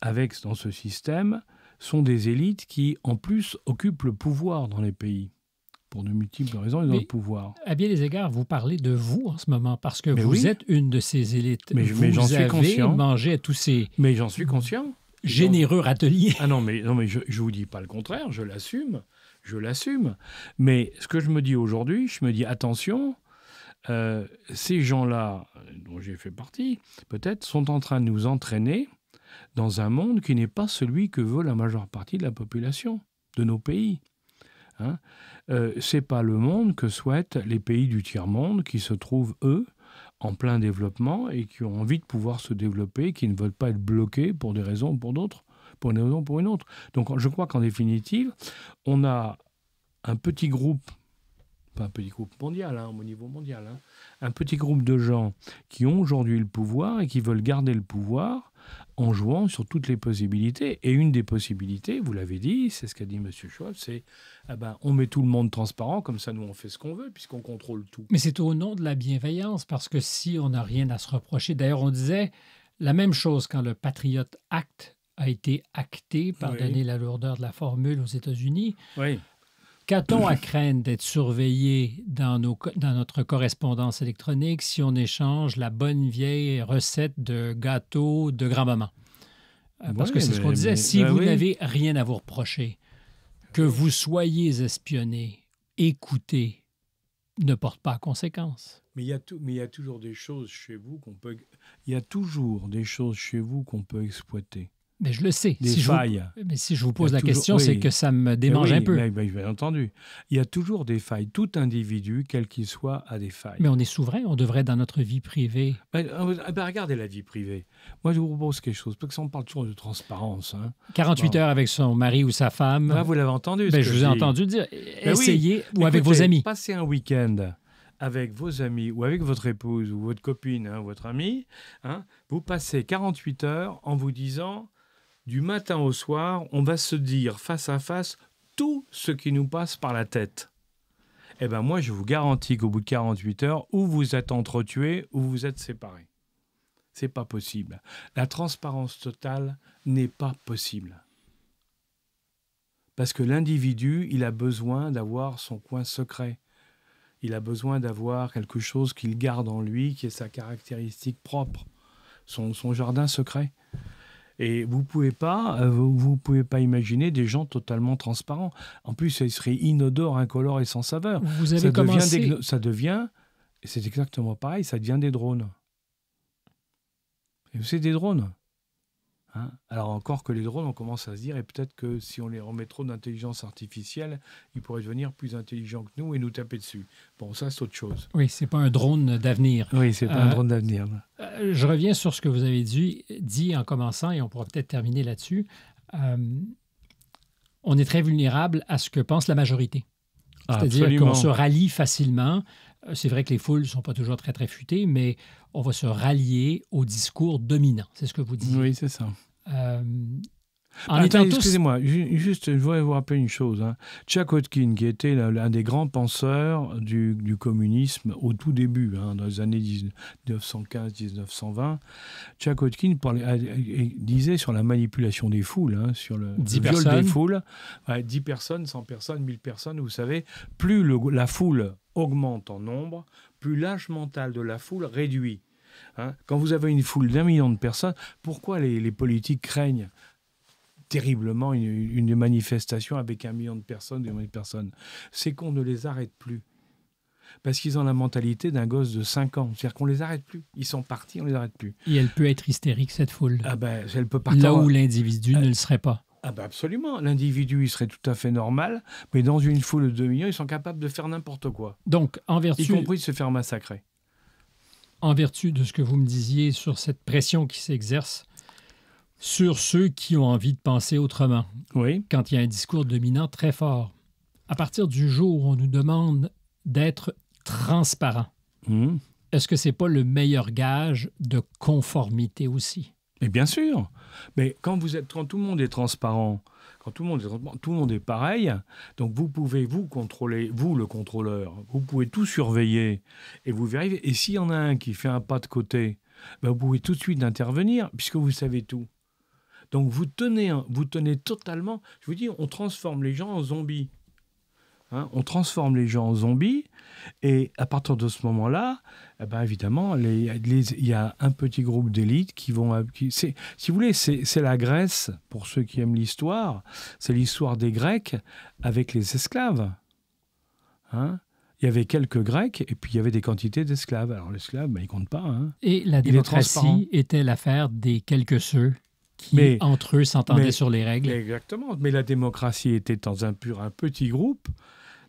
Speaker 2: avec dans ce système, sont des élites qui, en plus, occupent le pouvoir dans les pays pour de multiples raisons, ils ont le pouvoir.
Speaker 1: À bien des égards, vous parlez de vous en ce moment parce que vous êtes une de ces élites. Mais, j'en suis conscient.
Speaker 2: à tous ces. Mais j'en suis conscient. Généreux râtelier. Ah non, mais, non, mais je ne vous dis pas le contraire, je l'assume je l'assume. Mais ce que je me dis aujourd'hui, je me dis attention, euh, ces gens-là, euh, dont j'ai fait partie, peut-être, sont en train de nous entraîner dans un monde qui n'est pas celui que veut la majeure partie de la population de nos pays. Hein euh, c'est pas le monde que souhaitent les pays du tiers-monde qui se trouvent, eux, en plein développement et qui ont envie de pouvoir se développer, qui ne veulent pas être bloqués pour des raisons ou pour d'autres pour une raison pour une autre. Donc je crois qu'en définitive, on a un petit groupe, pas un petit groupe mondial, hein, au niveau mondial, hein, un petit groupe de gens qui ont aujourd'hui le pouvoir et qui veulent garder le pouvoir en jouant sur toutes les possibilités. Et une des possibilités, vous l'avez dit, c'est ce qu'a dit M. Schwab, c'est eh ben, on met tout le monde transparent, comme ça nous on fait ce qu'on veut, puisqu'on contrôle tout. Mais
Speaker 1: c'est au nom de la bienveillance, parce que si on n'a rien à se reprocher, d'ailleurs on disait la même chose quand le Patriot Act a été acté, pardonnez donner la lourdeur de la formule, aux États-Unis. Oui. Qu'a-t-on à craindre d'être surveillé dans, nos, dans notre correspondance électronique si on échange la bonne vieille recette de gâteau de grand-maman? Euh, parce que c'est ce qu'on disait. si ben vous n'avez rien à vous reprocher, que vous soyez espionné, écouté, ne
Speaker 2: porte pas à conséquence. Mais il y a tout, mais il y a toujours des choses chez vous qu'on peut, il y a toujours des choses chez vous qu'on peut exploiter. Mais je le sais. Des failles. mais si je vous pose la question, c'est que ça me démange un peu. Mais, bien entendu. Il y a toujours des failles. Tout individu, quel qu'il soit, a des failles. Mais on est
Speaker 1: souverain, on devrait dans notre vie privée.
Speaker 2: Euh, eh ben, regardez la vie privée. Moi, je vous propose quelque chose, parce qu'on parle toujours de transparence. 48 hein.
Speaker 1: heures avec son mari ou sa femme. Ah, vous l'avez entendu. Ben, je vous ai entendu dire. Ben essayez, ou avec vos amis.
Speaker 2: Passez un week-end avec vos amis ou avec votre épouse ou votre copine, hein, votre ami, hein. vous passez 48 heures en vous disant du matin au soir, on va se dire face à face tout ce qui nous passe par la tête. Eh bien moi, je vous garantis qu'au bout de 48 heures, ou vous êtes entretués, ou vous êtes séparés. C'est pas possible. La transparence totale n'est pas possible. Parce que l'individu, il a besoin d'avoir son coin secret. Il a besoin d'avoir quelque chose qu'il garde en lui, qui est sa caractéristique propre, son jardin secret. Et vous pouvez pas, euh, vous pouvez pas imaginer des gens totalement transparents. En plus, ils seraient inodores, incolores et sans saveur. Vous avez ça devient ça devient, c'est exactement pareil, ça devient des drones. Et c'est des drones. Hein. Alors encore que les drones, on commence à se dire, et peut-être que si on les remet trop d'intelligence artificielle, ils pourraient devenir plus intelligents que nous et nous taper dessus. Bon, ça, c'est autre chose.
Speaker 1: Oui, c'est pas un drone d'avenir. Oui, c'est pas un euh, drone d'avenir. Euh, je reviens sur ce que vous avez dit, dit en commençant, et on pourra peut-être terminer là-dessus. Euh, on est très vulnérable à ce que pense la majorité. Ah, C'est-à-dire qu'on se rallie facilement c'est vrai que les foules ne sont pas toujours très, très futées, mais on va se rallier au discours dominant. C'est ce que vous dites. Oui, c'est ça. Euh, excusez-moi,
Speaker 2: juste, je voudrais vous rappeler une chose. Hein. qui était l'un des grands penseurs du, communisme au tout début, hein, dans les années 1915-1920, disait sur la manipulation des foules, hein, sur le, des foules, 10 personnes, 100 personnes, 1000 personnes, vous savez, plus la foule augmente en nombre, plus l'âge mental de la foule réduit. Hein, quand vous avez une foule d'un million de personnes, pourquoi les, politiques craignent terriblement une, manifestation avec un million de personnes, deux millions de personnes C'est qu'on ne les arrête plus. Parce qu'ils ont la mentalité d'un gosse de 5 ans. C'est-à-dire qu'on les arrête plus. Ils sont partis, on les arrête plus. Et elle peut être
Speaker 1: hystérique, cette foule. Ah ben, elle peut partir. Là où l'individu ne le serait pas.
Speaker 2: Ah bah absolument. L'individu, il serait tout à fait normal, mais dans une foule de 2 millions, ils sont capables de faire n'importe quoi.
Speaker 1: Donc, en vertu... Y compris
Speaker 2: de se faire massacrer.
Speaker 1: En vertu de ce que vous me disiez sur cette pression qui s'exerce sur ceux qui ont envie de penser autrement. Oui. Quand il y a un discours dominant très fort. À partir du jour où on nous demande d'être transparent, mmh. est-ce que c'est pas le meilleur gage de conformité
Speaker 2: aussi? Mais bien sûr. Mais quand vous êtes, quand tout le monde est transparent, quand tout le monde est, tout le monde est pareil, donc vous pouvez vous contrôler, vous le contrôleur, vous pouvez tout surveiller et vous vérifiez. Et s'il y en a un qui fait un pas de côté, ben vous pouvez tout de suite intervenir puisque vous savez tout. Donc vous tenez, vous tenez totalement. Je vous dis, on transforme les gens en zombies. Hein, on transforme les gens en zombies. Et à partir de ce moment-là, eh ben, évidemment, il y a un petit groupe d'élites qui vont. si vous voulez, c'est la Grèce, pour ceux qui aiment l'histoire, c'est l'histoire des Grecs avec les esclaves. Hein. il y avait quelques Grecs et puis il y avait des quantités d'esclaves. Alors l'esclave, ben, il compte pas. Hein. Et la démocratie
Speaker 1: était l'affaire des quelques-ceux qui, entre eux, s'entendaient sur les règles.
Speaker 2: Exactement. Mais la démocratie était dans un pur un petit groupe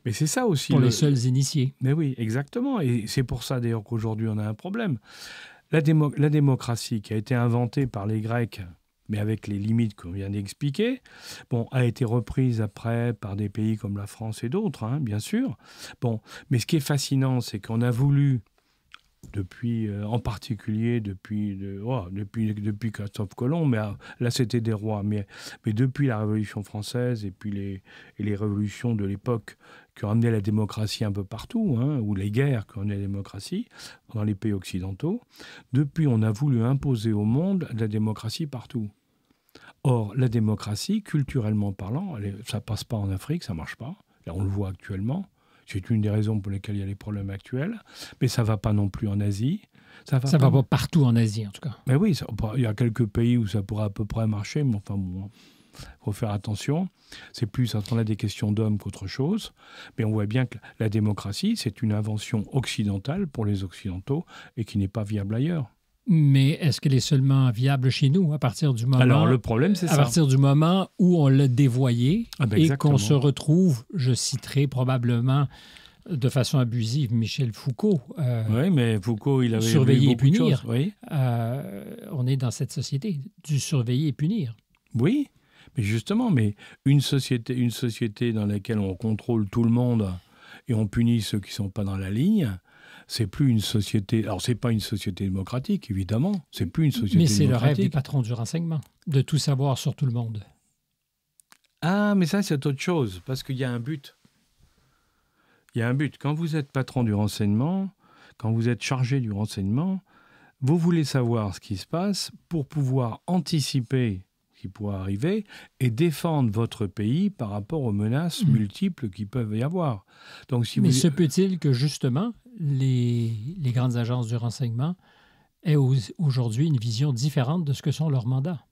Speaker 2: mais c'est ça aussi. Pour les seuls initiés. Mais oui, exactement. Et c'est pour ça d'ailleurs qu'aujourd'hui on a un problème. La, démocratie qui a été inventée par les Grecs, mais avec les limites qu'on vient d'expliquer, bon, a été reprise après par des pays comme la France et d'autres, hein, bien sûr. Bon, mais ce qui est fascinant, c'est qu'on a voulu depuis, euh, en particulier depuis, de, oh, depuis, depuis Christophe Colomb, mais euh, là c'était des rois, mais, depuis la Révolution française et puis et les révolutions de l'époque ont amené la démocratie un peu partout, hein, ou les guerres ont amené la démocratie dans les pays occidentaux. Depuis, on a voulu imposer au monde la démocratie partout. Or, la démocratie, culturellement parlant, elle, ça passe pas en Afrique, ça marche pas. Là, on le voit actuellement. C'est une des raisons pour lesquelles il y a les problèmes actuels. Mais ça va pas non plus en Asie. Ça va, va pas partout en Asie, en tout cas. Mais oui, bah, il y a quelques pays où ça pourrait à peu près marcher, mais enfin bon. Hein faut faire attention. C'est plus on a des questions d'hommes qu'autre chose. Mais on voit bien que la démocratie, c'est une invention occidentale pour les Occidentaux et qui n'est pas viable ailleurs.
Speaker 1: Mais est-ce qu'elle est seulement viable chez nous à partir du moment Alors le problème c'est ça. À partir du moment où on l'a
Speaker 2: dévoyée
Speaker 1: ah ben, et qu'on se retrouve, je citerai probablement de façon abusive Michel Foucault. Euh, oui, mais Foucault, il avait surveiller et punir. oui. Euh, on est dans cette société du surveiller et punir.
Speaker 2: Oui, mais justement, mais une société, une société dans laquelle on contrôle tout le monde et on punit ceux qui sont pas dans la ligne, c'est plus une société. Alors, c'est pas une société démocratique, évidemment. C'est plus une société Mais c'est le rêve des
Speaker 1: patrons du renseignement, de tout savoir sur tout le monde.
Speaker 2: Ah, mais ça, c'est autre chose, parce qu'il y a un but. Il y a un but. Quand vous êtes patron du renseignement, quand vous êtes chargé du renseignement, vous voulez savoir ce qui se passe pour pouvoir anticiper qui arriver et défendre votre pays par rapport aux menaces mmh. multiples qui peuvent y avoir. Donc, si Mais se peut-il que justement
Speaker 1: les, les, grandes agences du renseignement aient aujourd'hui une vision différente de ce que sont leurs mandats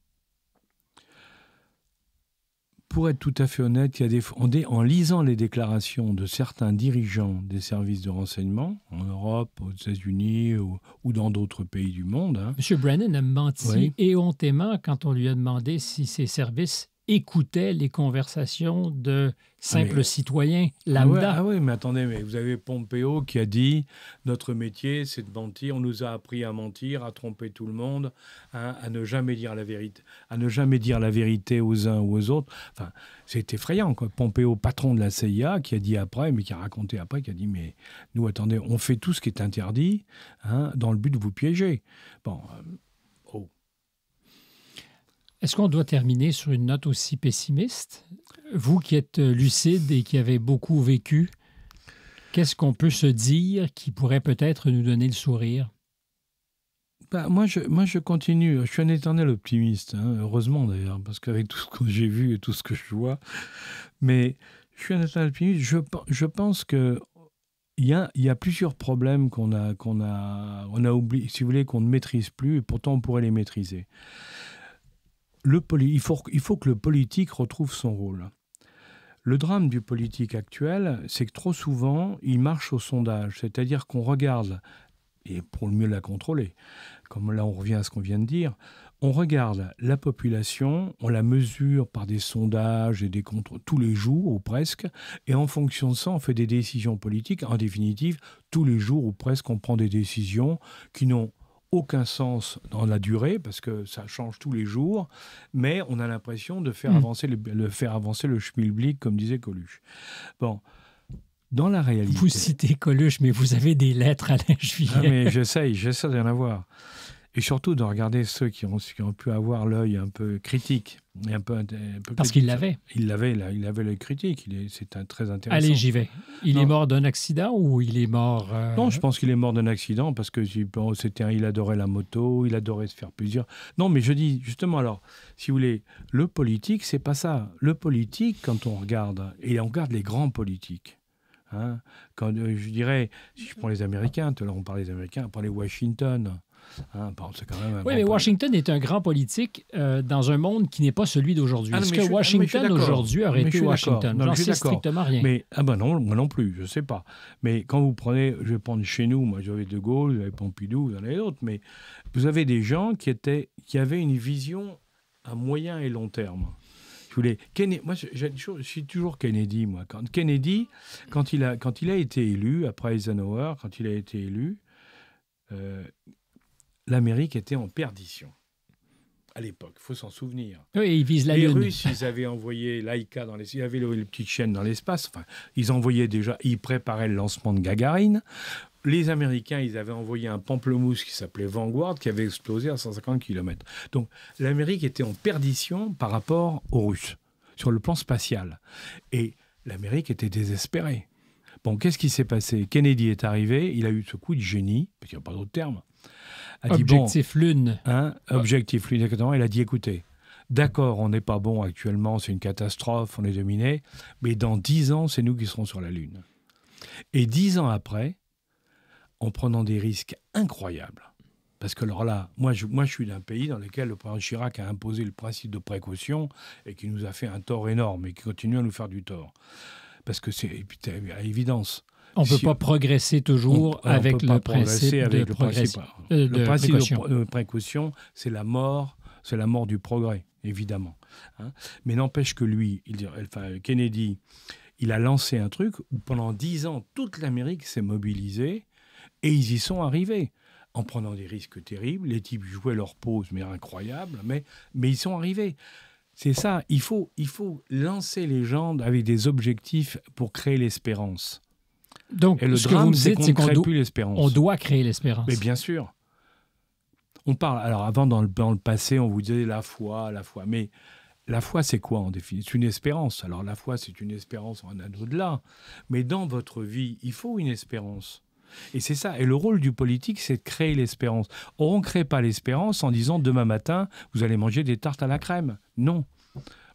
Speaker 2: pour être tout à fait honnête, il y a des, en, lisant les déclarations de certains dirigeants des services de renseignement, en Europe, aux États-Unis ou, dans d'autres pays du monde. Hein. M.
Speaker 1: Brennan a menti éhontément quand on lui a demandé si ses services écoutait les conversations de simples citoyens ah lambda. Ah
Speaker 2: oui, mais attendez, vous avez Pompeo qui a dit notre métier, c'est de mentir. On nous a appris à mentir, à tromper tout le monde, hein, à ne jamais dire la vérité, à ne jamais dire la vérité aux uns ou aux autres. Enfin, c'est effrayant. Quoi. Pompeo, patron de la CIA, qui a dit après, mais qui a raconté après, qui a dit mais nous attendez, on fait tout ce qui est interdit hein, dans le but de vous piéger. Bon. Euh,
Speaker 1: est-ce qu'on doit terminer sur une note aussi pessimiste Vous qui êtes euh, lucide et qui avez beaucoup vécu, qu'est-ce qu'on peut se dire qui pourrait peut-être nous donner le sourire
Speaker 2: bah, moi, je, moi, je continue. Je suis un éternel optimiste, hein, heureusement d'ailleurs, parce qu'avec tout ce que j'ai vu et tout ce que je vois. Mais je suis un éternel optimiste. Je, pense qu'il y, a, plusieurs problèmes qu'on a, qu'on a, on a oublié, si vous voulez, qu'on ne maîtrise plus, et pourtant on pourrait les maîtriser il, faut, faut que le politique retrouve son rôle. Le drame du politique actuel, c'est que trop souvent, il marche au sondage, c'est-à-dire qu'on regarde, et pour le mieux la contrôler, comme là on revient à ce qu'on vient de dire, on regarde la population, on la mesure par des sondages et des contrôles tous les jours ou presque, et en fonction de ça, on fait des décisions politiques. En définitive, tous les jours ou presque, on prend des décisions qui n'ont aucun sens dans la durée parce que ça change tous les jours, mais on a l'impression de faire hmm. avancer le, faire avancer le schmilblick comme disait Coluche. Bon. Dans la réalité. Vous citez
Speaker 1: Coluche, mais vous avez des lettres à la ah, juillet.
Speaker 2: j'essaye, j'essaie d'en avoir et surtout de regarder ceux qui ont, qui ont pu avoir l'œil un peu critique. un peu Parce qu'il l'avait. Il l'avait, il avait l'œil critique. C'est un très intéressant. Allez, j'y vais. Il est mort d'un accident ou
Speaker 1: il est mort euh, Non, je
Speaker 2: pense qu'il est mort d'un accident parce que c'était, il adorait la moto, il adorait se faire plusieurs. Non, mais je dis justement alors, si vous voulez, le politique, c'est pas ça. Le politique, quand on regarde et on regarde les grands politiques, hein, quand, euh, je dirais, si je prends les Américains, tout à l'heure on parle des Américains, on parle des Washington, ah, quand oui, mais
Speaker 1: Washington est un grand politique euh, dans un monde qui n'est pas celui d'aujourd'hui. Ah, Est-ce que ah, Washington aujourd'hui aurait mais été Washington? Non, J'en sais strictement rien. Mais,
Speaker 2: ah ben non, moi non plus, je ne sais pas. Mais quand vous prenez, je vais prendre chez nous, moi j'avais De Gaulle, j'avais Pompidou, vous en avez d'autres, mais vous avez des gens qui, étaient, qui avaient une vision à moyen et long terme. Je Kennedy, moi, je, suis toujours Kennedy, moi. Quand Kennedy, quand il a, quand il a été élu, après Eisenhower, quand il a été élu, euh, l'Amérique était en perdition. À l'époque, il faut s'en souvenir. Oui, ils visent la Les Russes, ils avaient envoyé l'AIKA dans les... Ils avaient les petites chaînes dans l'espace. Enfin, ils envoyaient déjà... Ils préparaient le lancement de Gagarine. Les Américains, ils avaient envoyé un pamplemousse qui s'appelait Vanguard, qui avait explosé à 150 km. Donc, l'Amérique était en perdition par rapport aux Russes, sur le plan spatial. Et l'Amérique était désespérée. Bon, qu'est-ce qui s'est passé Kennedy est arrivé, il a eu ce coup de génie, parce qu'il n'y a pas d'autre terme.
Speaker 1: Ah, objectif
Speaker 2: Lune. Hein? objectif Lune, exactement. Elle a dit écoutez, d'accord, on n'est pas bon actuellement, c'est une catastrophe, on est dominé, mais dans dix ans, c'est nous qui serons sur la Lune. Et dix ans après, en prenant des risques incroyables, parce que alors là, moi je, moi, je suis d'un pays dans lequel le président Chirac a imposé le principe de précaution et qui nous a fait un tort énorme et qui continue à nous faire du tort. Parce que c'est à évidence. On ne peut pas
Speaker 1: progresser toujours avec, le principe de le principe euh, précaution.
Speaker 2: de euh, précaution, c'est la mort, c'est la mort du progrès, évidemment. Hein. Mais n'empêche que lui, il, enfin, Kennedy, il a lancé un truc où pendant dix ans, toute l'Amérique s'est mobilisée et ils y sont arrivés en prenant des risques terribles. Les types jouaient leur pause, mais incroyable, mais, mais ils sont arrivés. C'est ça, il faut, il faut lancer les gens avec des objectifs pour créer l'espérance. Donc, ce que vous dites, c'est qu'on ne crée plus l'espérance. On doit créer l'espérance. Mais bien sûr. On parle. Alors, avant, dans le, dans le passé, on vous disait la foi, la foi. Mais la foi, c'est quoi en définitive C'est une espérance. Alors, la foi, c'est une espérance en un au-delà. Mais dans votre vie, il faut une espérance. Et c'est ça. Et le rôle du politique, c'est de créer l'espérance. on ne crée pas l'espérance en disant demain matin, vous allez manger des tartes à la crème. Non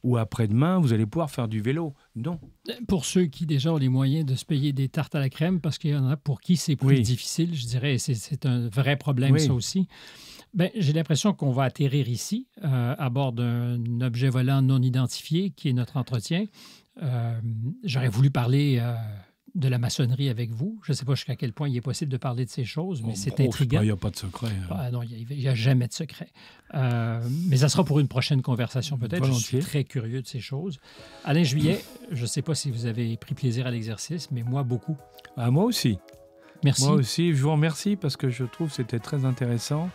Speaker 2: ou après-demain, vous allez pouvoir faire du vélo. Non.
Speaker 1: Pour ceux qui déjà ont les moyens de se payer des tartes à la crème, parce qu'il y en a pour qui c'est plus difficile, je dirais, c'est un vrai problème ça aussi. Ben, J'ai l'impression qu'on va atterrir ici, euh, à bord d'un objet volant non identifié, qui est notre entretien. Euh, j'aurais voulu parler... Euh, de la maçonnerie avec vous. Je ne sais pas jusqu'à quel point il est possible de parler de ces choses, mais oh, oh, c'est intriguant. Il n'y a pas de secret. Hein. Ah, non, il n'y a, jamais de secret. Euh, mais ça sera pour une prochaine conversation peut-être. Je suis très curieux de ces choses. Alain Juillet,
Speaker 2: je ne sais pas si vous avez pris plaisir à l'exercice, mais moi beaucoup. À ah, moi aussi. Merci. Moi aussi, je vous remercie parce que je trouve que c'était très intéressant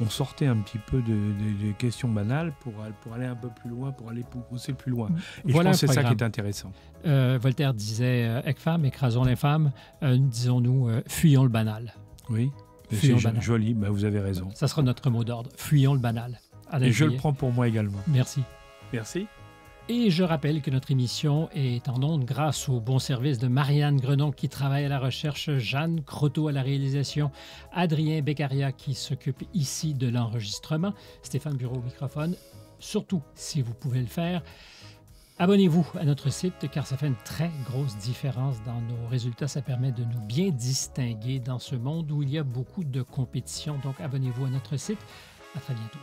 Speaker 2: on sortait un petit peu des questions banales pour, pour aller un peu plus loin, pour aller pousser plus loin. Mm. Et voilà je pense c'est ça qui est intéressant.
Speaker 1: Euh, Voltaire disait avec euh, femme écrasons les femmes, euh, disons-nous, fuyons le banal.
Speaker 2: Oui, fuyons le joli, bah, vous avez raison. Ça
Speaker 1: sera notre mot d'ordre, fuyons le banal. Et je le prends pour moi également. Merci. Merci. Et je rappelle que notre émission est en ondes grâce au bon service de Marianne Grenon qui travaille à la recherche, Jeanne Croteau à la réalisation, Adrien Beccaria qui s'occupe ici de l'enregistrement, Stéphane Bureau au microphone. Surtout, si vous pouvez le faire, Abonnez-vous à notre site car ça fait une très grosse différence dans nos résultats. Ça permet de nous bien distinguer dans ce monde où il y a beaucoup de compétition. Donc abonnez-vous à notre site. À très bientôt.